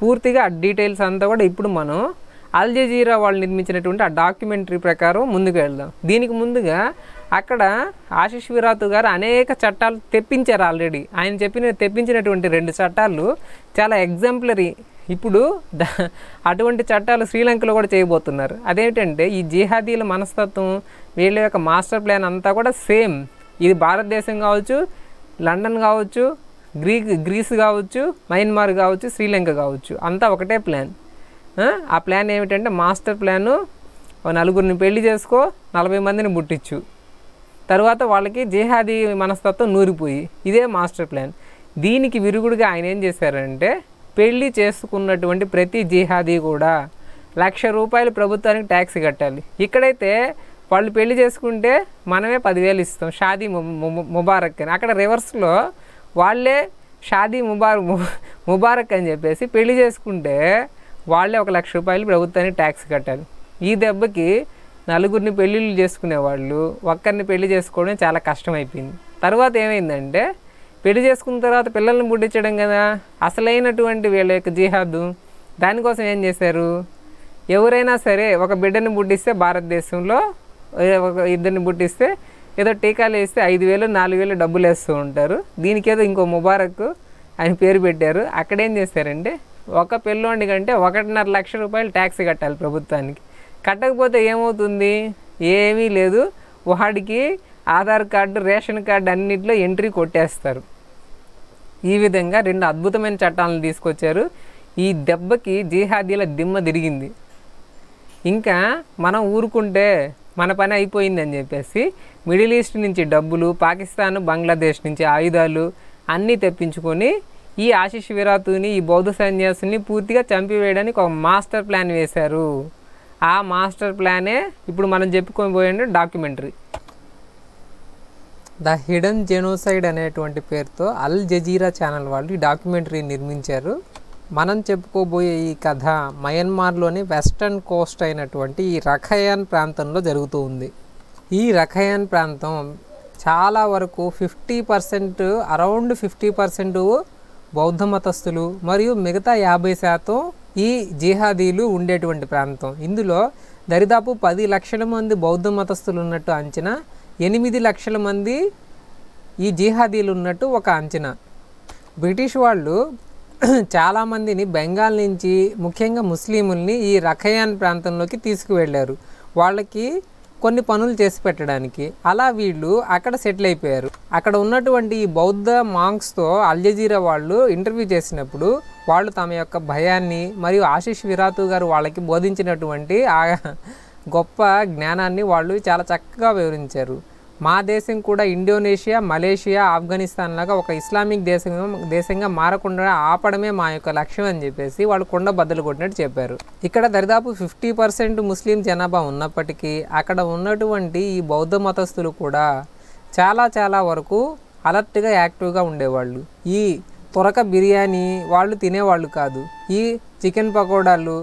పూర్తిగా ఆ డీటెయిల్స్ అంతా కూడా ఇప్పుడు మనం అల్ జజీరా వాళ్ళు నిర్మించినటువంటి ఆ డాక్యుమెంటరీ ప్రకారం ముందుకు వెళ్దాం దీనికి ముందుగా అక్కడ ఆశిష్ విరాతు గారు అనేక చట్టాలు తెప్పించారు ఆల్రెడీ ఆయన చెప్పిన తెప్పించినటువంటి రెండు చట్టాలు చాలా ఎగ్జాంపులరీ ఇప్పుడు అటువంటి చట్టాలు శ్రీలంకలో కూడా చేయబోతున్నారు అదేంటంటే ఈ జిహాదీల మనస్తత్వం వీళ్ళ యొక్క మాస్టర్ ప్లాన్ అంతా కూడా సేమ్ ఇది భారతదేశం కావచ్చు లండన్ కావచ్చు గ్రీక్ గ్రీస్ కావచ్చు మయన్మార్ కావచ్చు శ్రీలంక కావచ్చు అంతా ఒకటే ప్లాన్ ఆ ప్లాన్ ఏమిటంటే మాస్టర్ ప్లాను నలుగురిని పెళ్లి చేసుకో నలభై మందిని బుట్టించు తర్వాత వాళ్ళకి జిహాదీ మనస్తత్వం నూరిపోయి ఇదే మాస్టర్ ప్లాన్ దీనికి విరుగుడుగా ఆయన ఏం చేశారంటే పెళ్లి చేసుకున్నటువంటి ప్రతి జిహాదీ కూడా లక్ష రూపాయలు ప్రభుత్వానికి ట్యాక్స్ కట్టాలి ఇక్కడైతే వాళ్ళు పెళ్లి చేసుకుంటే మనమే పదివేలు ఇస్తాం షాదీ ముబారక్ అని అక్కడ రివర్స్లో వాళ్ళే షాదీ ముబారక్ ముబారక్ అని చెప్పేసి పెళ్లి చేసుకుంటే వాళ్ళే ఒక లక్ష రూపాయలు ప్రభుత్వానికి ట్యాక్స్ కట్టాలి ఈ దెబ్బకి నలుగురిని పెళ్ళిళ్ళు చేసుకునేవాళ్ళు ఒక్కరిని పెళ్లి చేసుకోవడం చాలా కష్టమైపోయింది తర్వాత ఏమైందంటే పెళ్లి చేసుకున్న తర్వాత పిల్లల్ని బుడ్డించడం కదా అసలైనటువంటి వీళ్ళ యొక్క జిహాదు దానికోసం ఏం చేశారు ఎవరైనా సరే ఒక బిడ్డని బుడ్డిస్తే భారతదేశంలో ఒక ఇద్దరిని బుట్టిస్తే ఏదో టీకాలు వేస్తే ఐదు వేలు నాలుగు వేలు డబ్బులు వేస్తూ ఉంటారు దీనికేదో ఇంకో ముబారక్ అని పేరు పెట్టారు అక్కడేం చేస్తారండి ఒక పిల్లోండి కంటే ఒకటిన్నర లక్ష రూపాయలు ట్యాక్స్ కట్టాలి ప్రభుత్వానికి కట్టకపోతే ఏమవుతుంది ఏమీ లేదు వాడికి ఆధార్ కార్డు రేషన్ కార్డు అన్నింటిలో ఎంట్రీ కొట్టేస్తారు ఈ విధంగా రెండు అద్భుతమైన చట్టాలను తీసుకొచ్చారు ఈ దెబ్బకి జీహాదీల దిమ్మ తిరిగింది ఇంకా మనం ఊరుకుంటే మన పని అయిపోయిందని చెప్పేసి మిడిల్ ఈస్ట్ నుంచి డబ్బులు పాకిస్తాన్ బంగ్లాదేశ్ నుంచి ఆయుధాలు అన్నీ తెప్పించుకొని ఈ ఆశిష్ విరాతుని ఈ బౌద్ధ సన్యాసుని పూర్తిగా చంపివేయడానికి ఒక మాస్టర్ ప్లాన్ వేశారు ఆ మాస్టర్ ప్లానే ఇప్పుడు మనం చెప్పుకొని పోయిండు డాక్యుమెంటరీ ద హిడెన్ జెనోసైడ్ అనేటువంటి పేరుతో అల్ జజీరా ఛానల్ వాళ్ళు ఈ డాక్యుమెంటరీ నిర్మించారు మనం చెప్పుకోబోయే ఈ కథ మయన్మార్లోని వెస్టర్న్ కోస్ట్ అయినటువంటి ఈ రఖయాన్ ప్రాంతంలో జరుగుతూ ఉంది ఈ రఖయాన్ ప్రాంతం చాలా వరకు fifty percent around fifty percent బౌద్ధ మతస్థులు మరియు మిగతా యాభై శాతం ఈ జిహాదీలు ఉండేటువంటి ప్రాంతం ఇందులో దరిదాపు పది లక్షల మంది బౌద్ధ మతస్థులు ఉన్నట్టు అంచనా ఎనిమిది లక్షల మంది ఈ జిహాదీలు ఉన్నట్టు ఒక అంచనా బ్రిటిష్ వాళ్ళు <clears throat> చాలామందిని బెంగాల్ నుంచి ముఖ్యంగా ముస్లిముల్ని ఈ రఖయాన్ ప్రాంతంలోకి తీసుకువెళ్ళారు వాళ్ళకి కొన్ని పనులు చేసి పెట్టడానికి అలా వీళ్ళు అక్కడ సెటిల్ అయిపోయారు అక్కడ ఉన్నటువంటి ఈ బౌద్ధ మాంగ్స్తో అల్జజీరా వాళ్ళు ఇంటర్వ్యూ చేసినప్పుడు వాళ్ళు తమ యొక్క భయాన్ని మరియు ఆశీష్ విరాతు గారు వాళ్ళకి బోధించినటువంటి ఆ గొప్ప జ్ఞానాన్ని వాళ్ళు చాలా చక్కగా వివరించారు మా దేశం కూడా ఇండోనేషియా మలేషియా ఆఫ్ఘనిస్తాన్ లాగా ఒక ఇస్లామిక్ దేశం దేశంగా మారకుండా ఆపడమే మా యొక్క లక్ష్యం అని చెప్పేసి వాళ్ళు కొండ బద్దలు కొట్టినట్టు చెప్పారు ఇక్కడ దరిదాపు ఫిఫ్టీ పర్సెంట్ ముస్లిం జనాభా ఉన్నప్పటికీ అక్కడ ఉన్నటువంటి ఈ బౌద్ధ మతస్థులు కూడా చాలా చాలా వరకు అలర్ట్గా యాక్టివ్గా ఉండేవాళ్ళు ఈ తొరక బిర్యానీ వాళ్ళు తినేవాళ్ళు కాదు ఈ చికెన్ పకోడాలు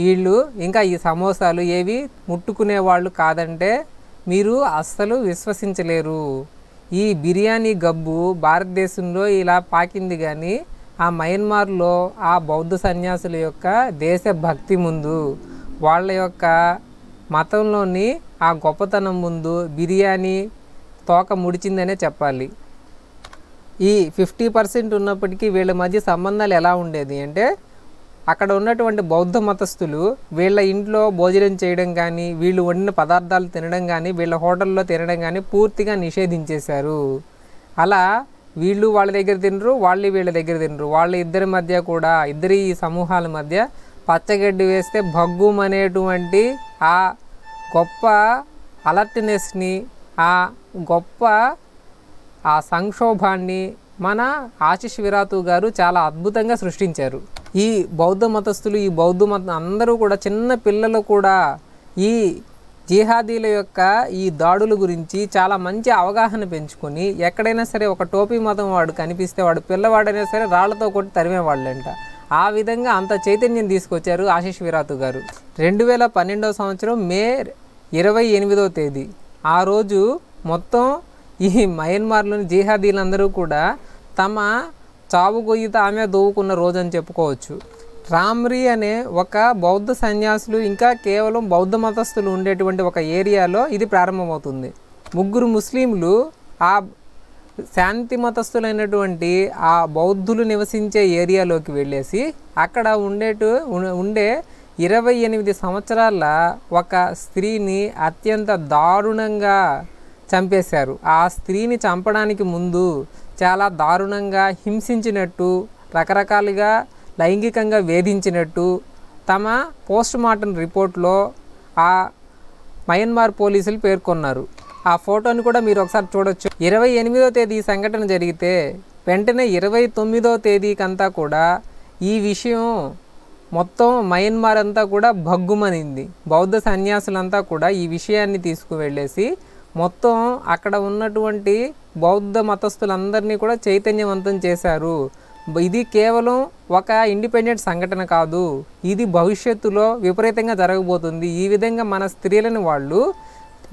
వీళ్ళు ఇంకా ఈ సమోసాలు ఏవి ముట్టుకునే వాళ్ళు కాదంటే మీరు అస్సలు విశ్వసించలేరు ఈ బిర్యానీ గబ్బు భారతదేశంలో ఇలా పాకింది కానీ ఆ మయన్మార్లో ఆ బౌద్ధ సన్యాసుల యొక్క దేశభక్తి ముందు వాళ్ళ యొక్క మతంలోని ఆ గొప్పతనం ముందు బిర్యానీ తోక ముడిచిందనే చెప్పాలి ఈ ఫిఫ్టీ పర్సెంట్ ఉన్నప్పటికీ వీళ్ళ మధ్య సంబంధాలు ఎలా ఉండేది అంటే అక్కడ ఉన్నటువంటి బౌద్ధ మతస్థులు వీళ్ళ ఇంట్లో భోజనం చేయడం కానీ వీళ్ళు వండిన పదార్థాలు తినడం కానీ వీళ్ళ హోటల్లో తినడం కానీ పూర్తిగా నిషేధించేశారు అలా వీళ్ళు వాళ్ళ దగ్గర తినరు వాళ్ళు వీళ్ళ దగ్గర తినరు వాళ్ళ ఇద్దరి మధ్య కూడా ఇద్దరి సమూహాల మధ్య పచ్చగడ్డి వేస్తే భగ్గుం అనేటువంటి ఆ గొప్ప అలర్ట్నెస్ని ఆ గొప్ప ఆ సంక్షోభాన్ని మన ఆశిష్ విరాతు గారు చాలా అద్భుతంగా సృష్టించారు ఈ బౌద్ధ మతస్థులు ఈ బౌద్ధ మత అందరూ కూడా చిన్న పిల్లలు కూడా ఈ జిహాదీల యొక్క ఈ దాడుల గురించి చాలా మంచి అవగాహన పెంచుకొని ఎక్కడైనా సరే ఒక టోపీ మతం వాడు కనిపిస్తే వాడు పిల్లవాడైనా సరే రాళ్లతో కొట్టి తరిమేవాళ్ళంట ఆ విధంగా అంత చైతన్యం తీసుకొచ్చారు ఆశిష్ విరాతు గారు రెండు వేల పన్నెండవ సంవత్సరం మే ఇరవై ఎనిమిదవ తేదీ ఆ రోజు మొత్తం ఈ మయన్మార్లోని జిహాదీలందరూ కూడా తమ చావు గొయ్యిత ఆమె దోవుకున్న రోజు అని చెప్పుకోవచ్చు రామ్రి అనే ఒక బౌద్ధ సన్యాసులు ఇంకా కేవలం బౌద్ధ మతస్థులు ఉండేటువంటి ఒక ఏరియాలో ఇది ప్రారంభమవుతుంది ముగ్గురు ముస్లింలు ఆ శాంతి మతస్థులైనటువంటి ఆ బౌద్ధులు నివసించే ఏరియాలోకి వెళ్ళేసి అక్కడ ఉండేటు ఉండే ఇరవై ఎనిమిది సంవత్సరాల ఒక స్త్రీని అత్యంత దారుణంగా చంపేశారు ఆ స్త్రీని చంపడానికి ముందు చాలా దారుణంగా హింసించినట్టు రకరకాలుగా లైంగికంగా వేధించినట్టు తమ పోస్ట్ మార్టం రిపోర్ట్లో ఆ మయన్మార్ పోలీసులు పేర్కొన్నారు ఆ ఫోటోని కూడా మీరు ఒకసారి చూడొచ్చు ఇరవై ఎనిమిదో తేదీ సంఘటన జరిగితే వెంటనే ఇరవై తొమ్మిదో తేదీకంతా కూడా ఈ విషయం మొత్తం మయన్మార్ అంతా కూడా భగ్గుమనింది బౌద్ధ సన్యాసులంతా కూడా ఈ విషయాన్ని తీసుకువెళ్ళేసి మొత్తం అక్కడ ఉన్నటువంటి బౌద్ధ మతస్థులందరినీ కూడా చైతన్యవంతం చేశారు ఇది కేవలం ఒక ఇండిపెండెంట్ సంఘటన కాదు ఇది భవిష్యత్తులో విపరీతంగా జరగబోతుంది ఈ విధంగా మన స్త్రీలని వాళ్ళు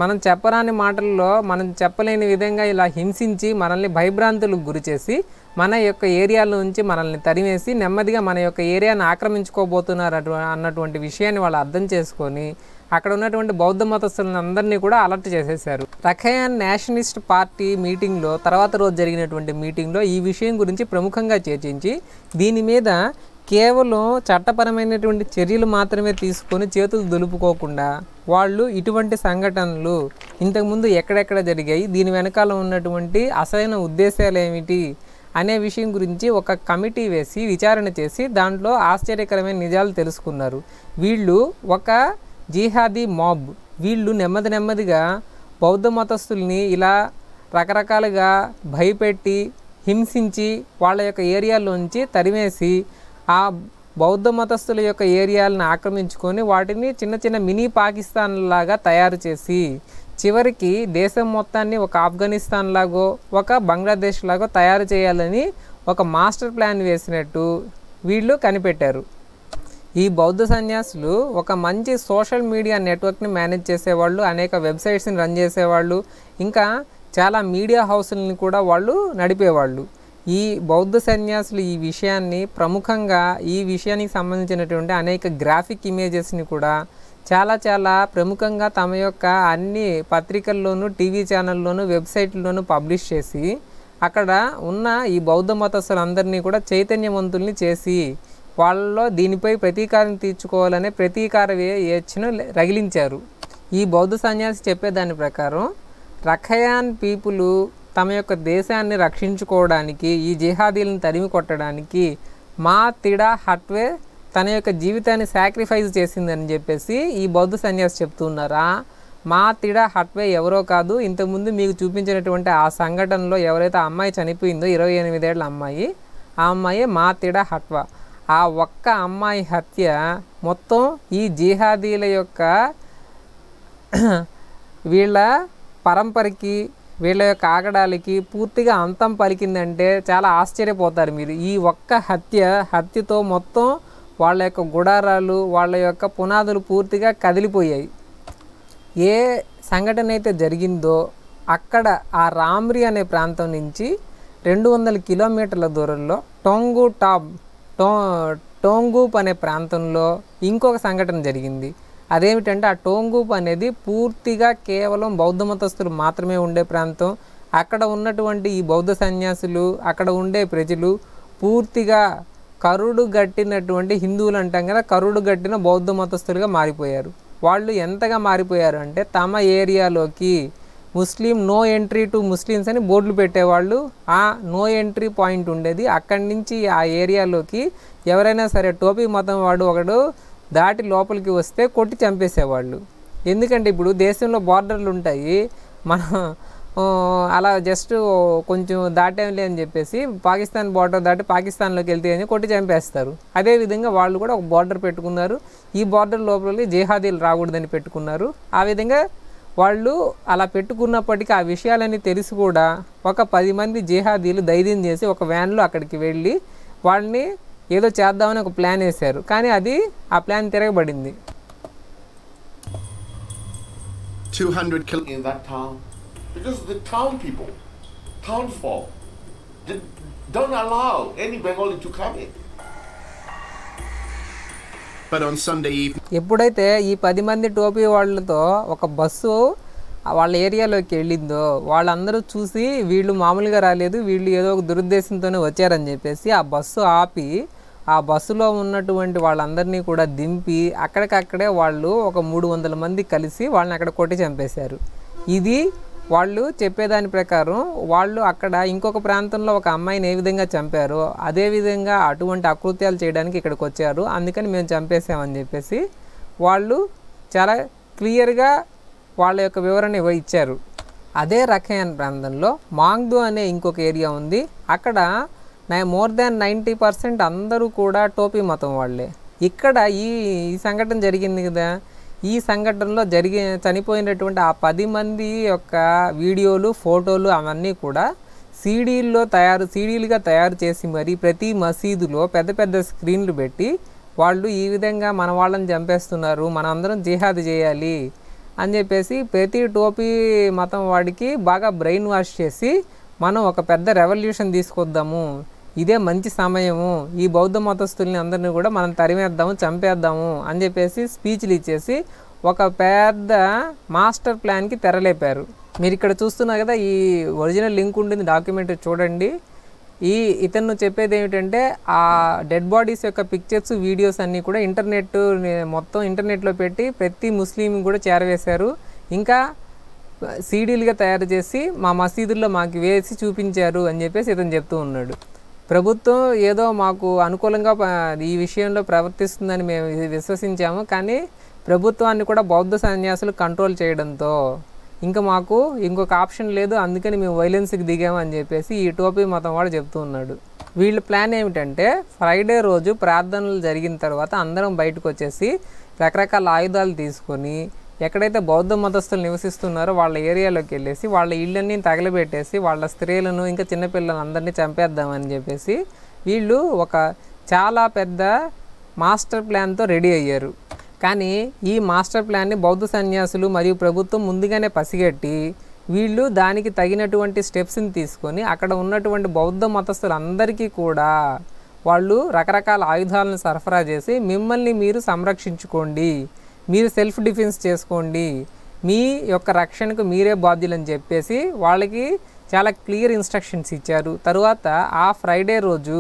మనం చెప్పరాని మాటల్లో మనం చెప్పలేని విధంగా ఇలా హింసించి మనల్ని భయభ్రాంతులకు గురిచేసి మన యొక్క ఏరియాల నుంచి మనల్ని తరిమేసి నెమ్మదిగా మన యొక్క ఏరియాను ఆక్రమించుకోబోతున్నారు అన్నటువంటి విషయాన్ని వాళ్ళు అర్థం చేసుకొని అక్కడ ఉన్నటువంటి బౌద్ధ మతస్తులను అందరినీ కూడా అలర్ట్ చేసేశారు రఖయాన్ నేషనలిస్ట్ పార్టీ మీటింగ్లో తర్వాత రోజు జరిగినటువంటి మీటింగ్లో ఈ విషయం గురించి ప్రముఖంగా చర్చించి దీని మీద కేవలం చట్టపరమైనటువంటి చర్యలు మాత్రమే తీసుకొని చేతులు దులుపుకోకుండా వాళ్ళు ఇటువంటి సంఘటనలు ఇంతకుముందు ఎక్కడెక్కడ జరిగాయి దీని వెనకాల ఉన్నటువంటి అసలైన ఉద్దేశాలు ఏమిటి అనే విషయం గురించి ఒక కమిటీ వేసి విచారణ చేసి దాంట్లో ఆశ్చర్యకరమైన నిజాలు తెలుసుకున్నారు వీళ్ళు ఒక జీహాదీ మాబ్ వీళ్ళు నెమ్మది నెమ్మదిగా బౌద్ధ మతస్థుల్ని ఇలా రకరకాలుగా భయపెట్టి హింసించి వాళ్ళ యొక్క ఏరియాలోంచి తరిమేసి ఆ బౌద్ధ మతస్థుల యొక్క ఏరియాలను ఆక్రమించుకొని వాటిని చిన్న చిన్న మినీ పాకిస్తాన్ లాగా తయారు చేసి చివరికి దేశం మొత్తాన్ని ఒక ఆఫ్ఘనిస్తాన్ లాగో ఒక బంగ్లాదేశ్ లాగో తయారు చేయాలని ఒక మాస్టర్ ప్లాన్ వేసినట్టు వీళ్ళు కనిపెట్టారు ఈ బౌద్ధ సన్యాసులు ఒక మంచి సోషల్ మీడియా నెట్వర్క్ని మేనేజ్ చేసేవాళ్ళు అనేక వెబ్సైట్స్ని రన్ చేసేవాళ్ళు ఇంకా చాలా మీడియా హౌస్లని కూడా వాళ్ళు నడిపేవాళ్ళు ఈ బౌద్ధ సన్యాసులు ఈ విషయాన్ని ప్రముఖంగా ఈ విషయానికి సంబంధించినటువంటి అనేక గ్రాఫిక్ ఇమేజెస్ని కూడా చాలా చాలా ప్రముఖంగా తమ యొక్క అన్ని పత్రికల్లోనూ టీవీ ఛానల్లోనూ వెబ్సైట్లోనూ పబ్లిష్ చేసి అక్కడ ఉన్న ఈ బౌద్ధ మతస్థులందరినీ కూడా చైతన్యవంతుల్ని చేసి వాళ్ళలో దీనిపై ప్రతీకారం తీర్చుకోవాలనే ప్రతీకార యోచను రగిలించారు ఈ బౌద్ధ సన్యాసి చెప్పేదాని ప్రకారం రఖయాన్ పీపులు తమ యొక్క దేశాన్ని రక్షించుకోవడానికి ఈ జిహాదీలను తరిమి కొట్టడానికి మా తిడా హట్వే తన యొక్క జీవితాన్ని సాక్రిఫైస్ చేసిందని చెప్పేసి ఈ బౌద్ధ సన్యాసి చెప్తున్నారా మా తిడా హట్వే ఎవరో కాదు ఇంతకుముందు మీకు చూపించినటువంటి ఆ సంఘటనలో ఎవరైతే అమ్మాయి చనిపోయిందో ఇరవై ఎనిమిదేళ్ల అమ్మాయి ఆ అమ్మాయి మా తిడా హట్వా ఆ ఒక్క అమ్మాయి హత్య మొత్తం ఈ జిహాదీల యొక్క <clears throat> వీళ్ళ పరంపరకి వీళ్ళ యొక్క ఆగడాలకి పూర్తిగా అంతం పలికిందంటే చాలా ఆశ్చర్యపోతారు మీరు ఈ ఒక్క హత్య హత్యతో మొత్తం వాళ్ళ యొక్క గుడారాలు వాళ్ళ యొక్క పునాదులు పూర్తిగా కదిలిపోయాయి ఏ సంఘటన అయితే జరిగిందో అక్కడ ఆ రామ్రి అనే ప్రాంతం నుంచి రెండు వందల కిలోమీటర్ల దూరంలో టొంగు టాబ్ టో టోంగూప్ అనే ప్రాంతంలో ఇంకొక సంఘటన జరిగింది అదేమిటంటే ఆ టోంగూప్ అనేది పూర్తిగా కేవలం బౌద్ధ మతస్థులు మాత్రమే ఉండే ప్రాంతం అక్కడ ఉన్నటువంటి ఈ బౌద్ధ సన్యాసులు అక్కడ ఉండే ప్రజలు పూర్తిగా కరుడు గట్టినటువంటి హిందువులు అంటాం కదా కరుడు గట్టిన బౌద్ధ మతస్థులుగా మారిపోయారు వాళ్ళు ఎంతగా మారిపోయారు అంటే తమ ఏరియాలోకి Muslim no entry to Muslims అని బోర్డులు పెట్టేవాళ్ళు ఆ నో ఎంట్రీ పాయింట్ ఉండేది అక్కడి నుంచి ఆ ఏరియాలోకి ఎవరైనా సరే టోపీ మతం వాడు ఒకడు దాటి లోపలికి వస్తే కొట్టి చంపేసేవాళ్ళు ఎందుకంటే ఇప్పుడు దేశంలో బార్డర్లు ఉంటాయి మనం అలా జస్ట్ కొంచెం దాటేంలే అని చెప్పేసి పాకిస్తాన్ బార్డర్ దాటి పాకిస్తాన్లోకి వెళ్తే అని కొట్టి చంపేస్తారు అదేవిధంగా వాళ్ళు కూడా ఒక బార్డర్ పెట్టుకున్నారు ఈ బార్డర్ లోపల జేహాదీలు రాకూడదని పెట్టుకున్నారు ఆ విధంగా వాళ్ళు అలా పెట్టుకున్నప్పటికీ ఆ విషయాలన్నీ తెలిసి కూడా ఒక పది మంది జిహాదీలు ధైర్యం చేసి ఒక వ్యాన్లో అక్కడికి వెళ్ళి వాళ్ళని ఏదో చేద్దామని ఒక ప్లాన్ వేశారు కానీ అది ఆ ప్లాన్ తిరగబడింది don't allow any Bengali to come in. ఎప్పుడైతే ఈ పది మంది టోపీ వాళ్ళతో ఒక బస్సు వాళ్ళ ఏరియాలోకి వెళ్ళిందో వాళ్ళందరూ చూసి వీళ్ళు మామూలుగా రాలేదు వీళ్ళు ఏదో ఒక దురుద్దేశంతోనే వచ్చారని చెప్పేసి ఆ బస్సు ఆపి ఆ బస్సులో ఉన్నటువంటి వాళ్ళందరినీ కూడా దింపి అక్కడికక్కడే వాళ్ళు ఒక మూడు వందల మంది కలిసి వాళ్ళని అక్కడ కొట్టి చంపేశారు ఇది వాళ్ళు చెప్పేదాని ప్రకారం వాళ్ళు అక్కడ ఇంకొక ప్రాంతంలో ఒక అమ్మాయిని ఏ విధంగా చంపారు అదేవిధంగా అటువంటి అకృత్యాలు చేయడానికి ఇక్కడికి వచ్చారు అందుకని మేము చంపేసామని చెప్పేసి వాళ్ళు చాలా క్లియర్గా వాళ్ళ యొక్క వివరణ ఇచ్చారు అదే రఖయాన్ ప్రాంతంలో మాంగ్దు అనే ఇంకొక ఏరియా ఉంది అక్కడ మోర్ దాన్ నైంటీ పర్సెంట్ అందరూ కూడా టోపీ మతం వాళ్ళే ఇక్కడ ఈ సంఘటన జరిగింది కదా ఈ సంఘటనలో జరిగి చనిపోయినటువంటి ఆ పది మంది యొక్క వీడియోలు ఫోటోలు అవన్నీ కూడా సీడీల్లో తయారు సీడీలుగా తయారు చేసి మరి ప్రతి మసీదులో పెద్ద పెద్ద స్క్రీన్లు పెట్టి వాళ్ళు ఈ విధంగా మన వాళ్ళని చంపేస్తున్నారు మనందరం జిహాద్ చేయాలి అని చెప్పేసి ప్రతి టోపీ మతం వాడికి బాగా బ్రెయిన్ వాష్ చేసి మనం ఒక పెద్ద రెవల్యూషన్ తీసుకొద్దాము ఇదే మంచి సమయము ఈ బౌద్ధ మతస్థుల్ని అందరినీ కూడా మనం తరిమేద్దాము చంపేద్దాము అని చెప్పేసి స్పీచ్లు ఇచ్చేసి ఒక పెద్ద మాస్టర్ ప్లాన్కి తెరలేపారు మీరు ఇక్కడ చూస్తున్నారు కదా ఈ ఒరిజినల్ లింక్ ఉండింది డాక్యుమెంట్ చూడండి ఈ ఇతను చెప్పేది ఏమిటంటే ఆ డెడ్ బాడీస్ యొక్క పిక్చర్స్ వీడియోస్ అన్నీ కూడా ఇంటర్నెట్ మొత్తం ఇంటర్నెట్లో పెట్టి ప్రతి ముస్లిం కూడా చేరవేశారు ఇంకా సీడీలుగా తయారు చేసి మా మసీదుల్లో మాకు వేసి చూపించారు అని చెప్పేసి ఇతను చెప్తూ ఉన్నాడు ప్రభుత్వం ఏదో మాకు అనుకూలంగా ఈ విషయంలో ప్రవర్తిస్తుందని మేము విశ్వసించాము కానీ ప్రభుత్వాన్ని కూడా బౌద్ధ సన్యాసులు కంట్రోల్ చేయడంతో ఇంకా మాకు ఇంకొక ఆప్షన్ లేదు అందుకని మేము వైలెన్స్కి దిగామని చెప్పేసి ఈ టోపీ మతం వాడు చెప్తూ ఉన్నాడు వీళ్ళ ప్లాన్ ఏమిటంటే ఫ్రైడే రోజు ప్రార్థనలు జరిగిన తర్వాత అందరం బయటకు వచ్చేసి రకరకాల ఆయుధాలు తీసుకొని ఎక్కడైతే బౌద్ధ మతస్థులు నివసిస్తున్నారో వాళ్ళ ఏరియాలోకి వెళ్ళేసి వాళ్ళ ఇళ్ళన్నీ తగలబెట్టేసి వాళ్ళ స్త్రీలను ఇంకా చిన్నపిల్లలను అందరినీ చంపేద్దామని చెప్పేసి వీళ్ళు ఒక చాలా పెద్ద మాస్టర్ ప్లాన్తో రెడీ అయ్యారు కానీ ఈ మాస్టర్ ప్లాన్ని బౌద్ధ సన్యాసులు మరియు ప్రభుత్వం ముందుగానే పసిగట్టి వీళ్ళు దానికి తగినటువంటి స్టెప్స్ని తీసుకొని అక్కడ ఉన్నటువంటి బౌద్ధ మతస్థులందరికీ కూడా వాళ్ళు రకరకాల ఆయుధాలను సరఫరా చేసి మిమ్మల్ని మీరు సంరక్షించుకోండి మీరు సెల్ఫ్ డిఫెన్స్ చేసుకోండి మీ యొక్క రక్షణకు మీరే బాధ్యులని చెప్పేసి వాళ్ళకి చాలా క్లియర్ ఇన్స్ట్రక్షన్స్ ఇచ్చారు తరువాత ఆ ఫ్రైడే రోజు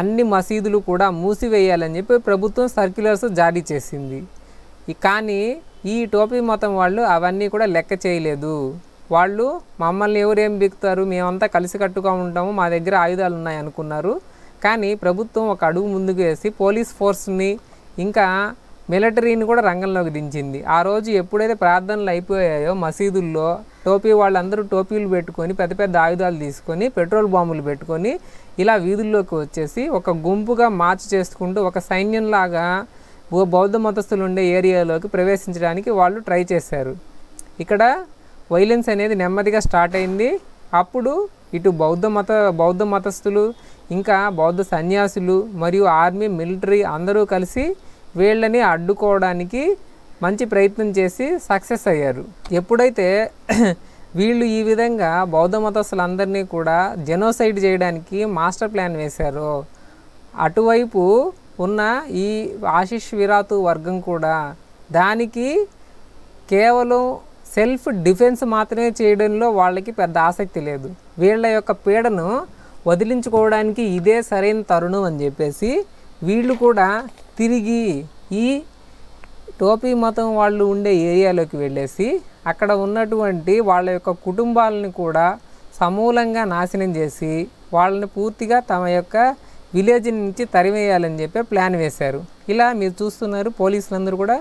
అన్ని మసీదులు కూడా మూసివేయాలని చెప్పి ప్రభుత్వం సర్క్యులర్స్ జారీ చేసింది కానీ ఈ టోపీ మతం వాళ్ళు అవన్నీ కూడా లెక్క చేయలేదు వాళ్ళు మమ్మల్ని ఎవరేం బిక్కుతారు మేమంతా కలిసి కట్టుగా ఉంటాము మా దగ్గర ఆయుధాలు ఉన్నాయనుకున్నారు కానీ ప్రభుత్వం ఒక అడుగు ముందుకు వేసి పోలీస్ ఫోర్స్ని ఇంకా మిలిటరీని కూడా రంగంలోకి దించింది ఆ రోజు ఎప్పుడైతే ప్రార్థనలు అయిపోయాయో మసీదుల్లో టోపీ వాళ్ళందరూ టోపీలు పెట్టుకొని పెద్ద పెద్ద ఆయుధాలు తీసుకొని పెట్రోల్ బాంబులు పెట్టుకొని ఇలా వీధుల్లోకి వచ్చేసి ఒక గుంపుగా మార్చ్ చేసుకుంటూ ఒక సైన్యంలాగా బౌద్ధ మతస్థులు ఉండే ఏరియాలోకి ప్రవేశించడానికి వాళ్ళు ట్రై చేశారు ఇక్కడ వైలెన్స్ అనేది నెమ్మదిగా స్టార్ట్ అయింది అప్పుడు ఇటు బౌద్ధ మత బౌద్ధ మతస్థులు ఇంకా బౌద్ధ సన్యాసులు మరియు ఆర్మీ మిలిటరీ అందరూ కలిసి వీళ్ళని అడ్డుకోవడానికి మంచి ప్రయత్నం చేసి సక్సెస్ అయ్యారు ఎప్పుడైతే <clears throat> వీళ్ళు ఈ విధంగా బౌద్ధ మతస్థులందరినీ కూడా జెనోసైడ్ చేయడానికి మాస్టర్ ప్లాన్ వేశారు అటువైపు ఉన్న ఈ ఆశిష్ విరాతు వర్గం కూడా దానికి కేవలం సెల్ఫ్ డిఫెన్స్ మాత్రమే చేయడంలో వాళ్ళకి పెద్ద ఆసక్తి లేదు వీళ్ళ యొక్క పీడను వదిలించుకోవడానికి ఇదే సరైన తరుణం అని చెప్పేసి వీళ్ళు కూడా తిరిగి ఈ టోపీ మతం వాళ్ళు ఉండే ఏరియాలోకి వెళ్ళేసి అక్కడ ఉన్నటువంటి వాళ్ళ యొక్క కుటుంబాలను కూడా సమూలంగా నాశనం చేసి వాళ్ళని పూర్తిగా తమ యొక్క విలేజ్ నుంచి తరివేయాలని చెప్పి ప్లాన్ వేశారు ఇలా మీరు చూస్తున్నారు పోలీసులందరూ కూడా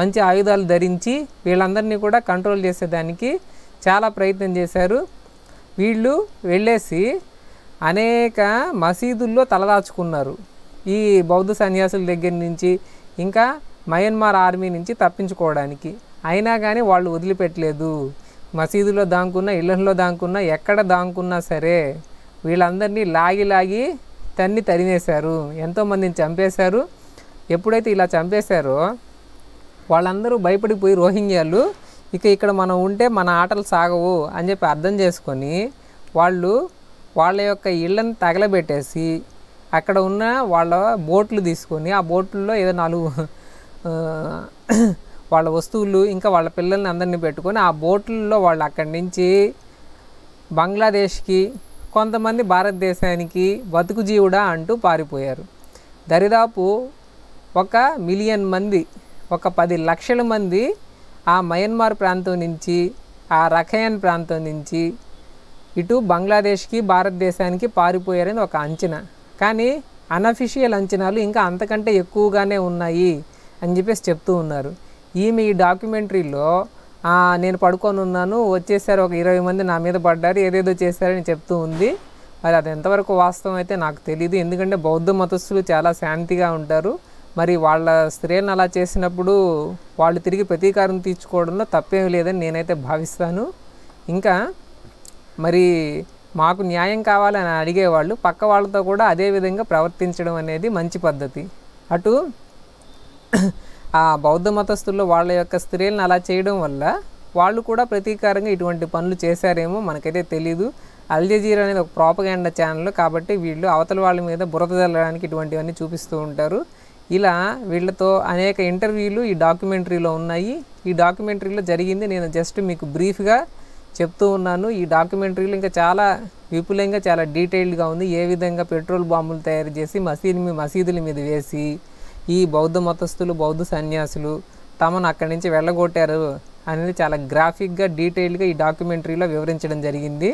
మంచి ఆయుధాలు ధరించి వీళ్ళందరినీ కూడా కంట్రోల్ చేసేదానికి చాలా ప్రయత్నం చేశారు వీళ్ళు వెళ్ళేసి అనేక మసీదుల్లో తలదాచుకున్నారు ఈ బౌద్ధ సన్యాసుల దగ్గర నుంచి ఇంకా మయన్మార్ ఆర్మీ నుంచి తప్పించుకోవడానికి అయినా కానీ వాళ్ళు వదిలిపెట్టలేదు మసీదులో దాంకున్నా ఇళ్లలో దాంకున్నా ఎక్కడ దాంకున్నా సరే వీళ్ళందరినీ లాగి లాగి తన్ని తరిమేశారు ఎంతోమందిని చంపేశారు ఎప్పుడైతే ఇలా చంపేశారో వాళ్ళందరూ భయపడిపోయి రోహింగ్యాలు ఇక ఇక్కడ మనం ఉంటే మన ఆటలు సాగవు అని చెప్పి అర్థం చేసుకొని వాళ్ళు వాళ్ళ యొక్క ఇళ్ళని తగలబెట్టేసి అక్కడ ఉన్న వాళ్ళ బోట్లు తీసుకొని ఆ బోట్లలో ఏదో నాలుగు వాళ్ళ వస్తువులు ఇంకా వాళ్ళ పిల్లల్ని అందరినీ పెట్టుకొని ఆ బోట్లలో వాళ్ళు అక్కడి నుంచి బంగ్లాదేశ్కి కొంతమంది భారతదేశానికి బతుకు జీవుడా అంటూ పారిపోయారు దరిదాపు ఒక మిలియన్ మంది ఒక పది లక్షల మంది ఆ మయన్మార్ ప్రాంతం నుంచి ఆ రఖయన్ ప్రాంతం నుంచి ఇటు బంగ్లాదేశ్కి భారతదేశానికి పారిపోయారని ఒక అంచనా కానీ అనఫిషియల్ అంచనాలు ఇంకా అంతకంటే ఎక్కువగానే ఉన్నాయి అని చెప్పేసి చెప్తూ ఉన్నారు ఈమె ఈ డాక్యుమెంటరీలో నేను పడుకొని ఉన్నాను వచ్చేసారు ఒక ఇరవై మంది నా మీద పడ్డారు ఏదేదో చేశారని చెప్తూ ఉంది మరి అది ఎంతవరకు వాస్తవం అయితే నాకు తెలియదు ఎందుకంటే బౌద్ధ మతస్థులు చాలా శాంతిగా ఉంటారు మరి వాళ్ళ స్త్రీలను అలా చేసినప్పుడు వాళ్ళు తిరిగి ప్రతీకారం తీర్చుకోవడంలో తప్పేం లేదని నేనైతే భావిస్తాను ఇంకా మరి మాకు న్యాయం కావాలని అడిగేవాళ్ళు పక్క వాళ్ళతో కూడా అదే విధంగా ప్రవర్తించడం అనేది మంచి పద్ధతి అటు ఆ బౌద్ధ మతస్థుల్లో వాళ్ళ యొక్క స్త్రీలను అలా చేయడం వల్ల వాళ్ళు కూడా ప్రతీకారంగా ఇటువంటి పనులు చేశారేమో మనకైతే తెలీదు అల్జజీర్ అనేది ఒక ప్రాపగాండా ఛానల్ కాబట్టి వీళ్ళు అవతల వాళ్ళ మీద బురద జల్లడానికి ఇటువంటివన్నీ చూపిస్తూ ఉంటారు ఇలా వీళ్ళతో అనేక ఇంటర్వ్యూలు ఈ డాక్యుమెంటరీలో ఉన్నాయి ఈ డాక్యుమెంటరీలో జరిగింది నేను జస్ట్ మీకు బ్రీఫ్గా చెప్తూ ఉన్నాను ఈ డాక్యుమెంటరీలు ఇంకా చాలా విపులంగా చాలా డీటెయిల్డ్గా ఉంది ఏ విధంగా పెట్రోల్ బాంబులు తయారు చేసి మసీదు మసీదుల మీద వేసి ఈ బౌద్ధ మతస్థులు బౌద్ధ సన్యాసులు తమను అక్కడి నుంచి వెళ్ళగొట్టారు అనేది చాలా గ్రాఫిక్గా డీటెయిల్డ్గా ఈ డాక్యుమెంటరీలో వివరించడం జరిగింది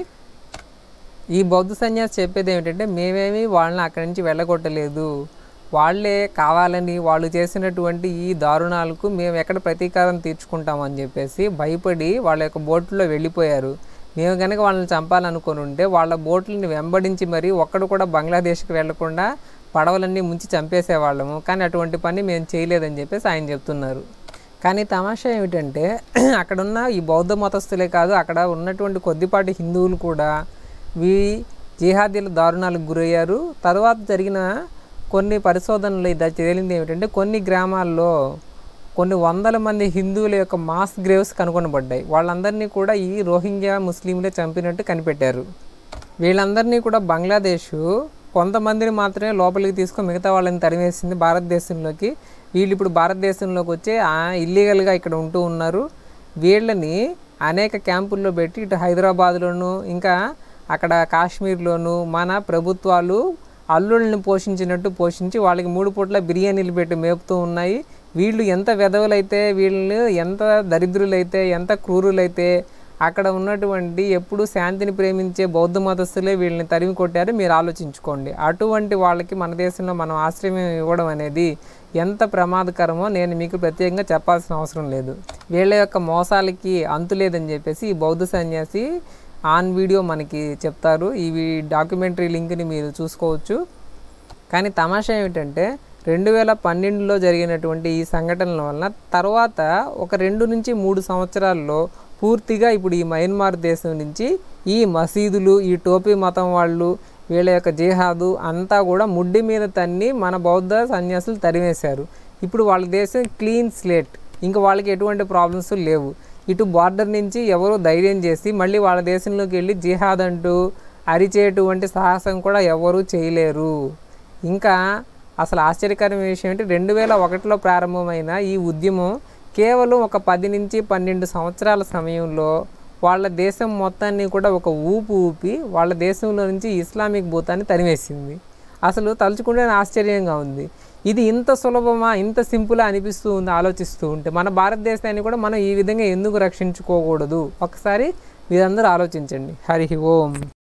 ఈ బౌద్ధ సన్యాసి చెప్పేది ఏమిటంటే మేమేమి వాళ్ళని అక్కడి నుంచి వెళ్ళగొట్టలేదు వాళ్ళే కావాలని వాళ్ళు చేసినటువంటి ఈ దారుణాలకు మేము ఎక్కడ ప్రతీకారం తీర్చుకుంటామని చెప్పేసి భయపడి వాళ్ళ యొక్క బోట్లో వెళ్ళిపోయారు మేము కనుక వాళ్ళని చంపాలనుకుని ఉంటే వాళ్ళ బోట్లని వెంబడించి మరీ ఒక్కడు కూడా బంగ్లాదేశ్కి వెళ్లకుండా పడవలన్నీ ముంచి చంపేసేవాళ్ళము కానీ అటువంటి పని మేము చేయలేదని చెప్పేసి ఆయన చెప్తున్నారు కానీ తమాషా ఏమిటంటే <clears throat> అక్కడున్న ఈ బౌద్ధ మతస్థులే కాదు అక్కడ ఉన్నటువంటి కొద్దిపాటి హిందువులు కూడా వీ జిహాదీల దారుణాలకు గురయ్యారు తర్వాత జరిగిన కొన్ని పరిశోధనలు ఇది తేలింది ఏమిటంటే కొన్ని గ్రామాల్లో కొన్ని వందల మంది హిందువుల యొక్క మాస్ గ్రేవ్స్ కనుగొనబడ్డాయి వాళ్ళందరినీ కూడా ఈ రోహింగ్యా ముస్లింలే చంపినట్టు కనిపెట్టారు వీళ్ళందరినీ కూడా బంగ్లాదేశ్ కొంతమందిని మాత్రమే లోపలికి తీసుకొని మిగతా వాళ్ళని తరిమేసింది భారతదేశంలోకి వీళ్ళు ఇప్పుడు భారతదేశంలోకి వచ్చి ఇల్లీగల్గా ఇక్కడ ఉంటూ ఉన్నారు వీళ్ళని అనేక క్యాంపుల్లో పెట్టి ఇటు హైదరాబాద్లోను ఇంకా అక్కడ కాశ్మీర్లోను మన ప్రభుత్వాలు అల్లుళ్ళని పోషించినట్టు పోషించి వాళ్ళకి మూడు పూట్ల బిర్యానీలు పెట్టి మేపుతూ ఉన్నాయి వీళ్ళు ఎంత వెధవులైతే వీళ్ళు ఎంత దరిద్రులైతే ఎంత క్రూరులైతే అక్కడ ఉన్నటువంటి ఎప్పుడు శాంతిని ప్రేమించే బౌద్ధ మతస్థులే వీళ్ళని తరిమి కొట్టారు మీరు ఆలోచించుకోండి అటువంటి వాళ్ళకి మన దేశంలో మనం ఆశ్రయం ఇవ్వడం అనేది ఎంత ప్రమాదకరమో నేను మీకు ప్రత్యేకంగా చెప్పాల్సిన అవసరం లేదు వీళ్ళ యొక్క మోసాలకి అంతులేదని చెప్పేసి ఈ బౌద్ధ సన్యాసి ఆన్ వీడియో మనకి చెప్తారు ఇవి డాక్యుమెంటరీ లింక్ని మీరు చూసుకోవచ్చు కానీ తమాషా ఏమిటంటే రెండు వేల పన్నెండులో జరిగినటువంటి ఈ సంఘటనల వలన తర్వాత ఒక రెండు నుంచి మూడు సంవత్సరాల్లో పూర్తిగా ఇప్పుడు ఈ మయన్మార్ దేశం నుంచి ఈ మసీదులు ఈ టోపీ మతం వాళ్ళు వీళ్ళ యొక్క జిహాదు అంతా కూడా ముడ్డి మీద తన్ని మన బౌద్ధ సన్యాసులు తరివేశారు ఇప్పుడు వాళ్ళ దేశం క్లీన్ స్లేట్ ఇంకా వాళ్ళకి ఎటువంటి ప్రాబ్లమ్స్ లేవు ఇటు బార్డర్ నుంచి ఎవరో ధైర్యం చేసి మళ్ళీ వాళ్ళ దేశంలోకి వెళ్ళి జిహాద్ అంటూ వంటి సాహసం కూడా ఎవరూ చేయలేరు ఇంకా అసలు ఆశ్చర్యకరమైన విషయం ఏంటి రెండు వేల ఒకటిలో ప్రారంభమైన ఈ ఉద్యమం కేవలం ఒక పది నుంచి పన్నెండు సంవత్సరాల సమయంలో వాళ్ళ దేశం మొత్తాన్ని కూడా ఒక ఊపు ఊపి వాళ్ళ దేశంలో నుంచి ఇస్లామిక్ భూతాన్ని తరిమేసింది అసలు తలుచుకుంటే ఆశ్చర్యంగా ఉంది ఇది ఇంత సులభమా ఇంత సింపులా అనిపిస్తూ ఉంది ఆలోచిస్తూ ఉంటే మన భారతదేశాన్ని కూడా మనం ఈ విధంగా ఎందుకు రక్షించుకోకూడదు ఒకసారి మీరందరూ ఆలోచించండి హరి ఓం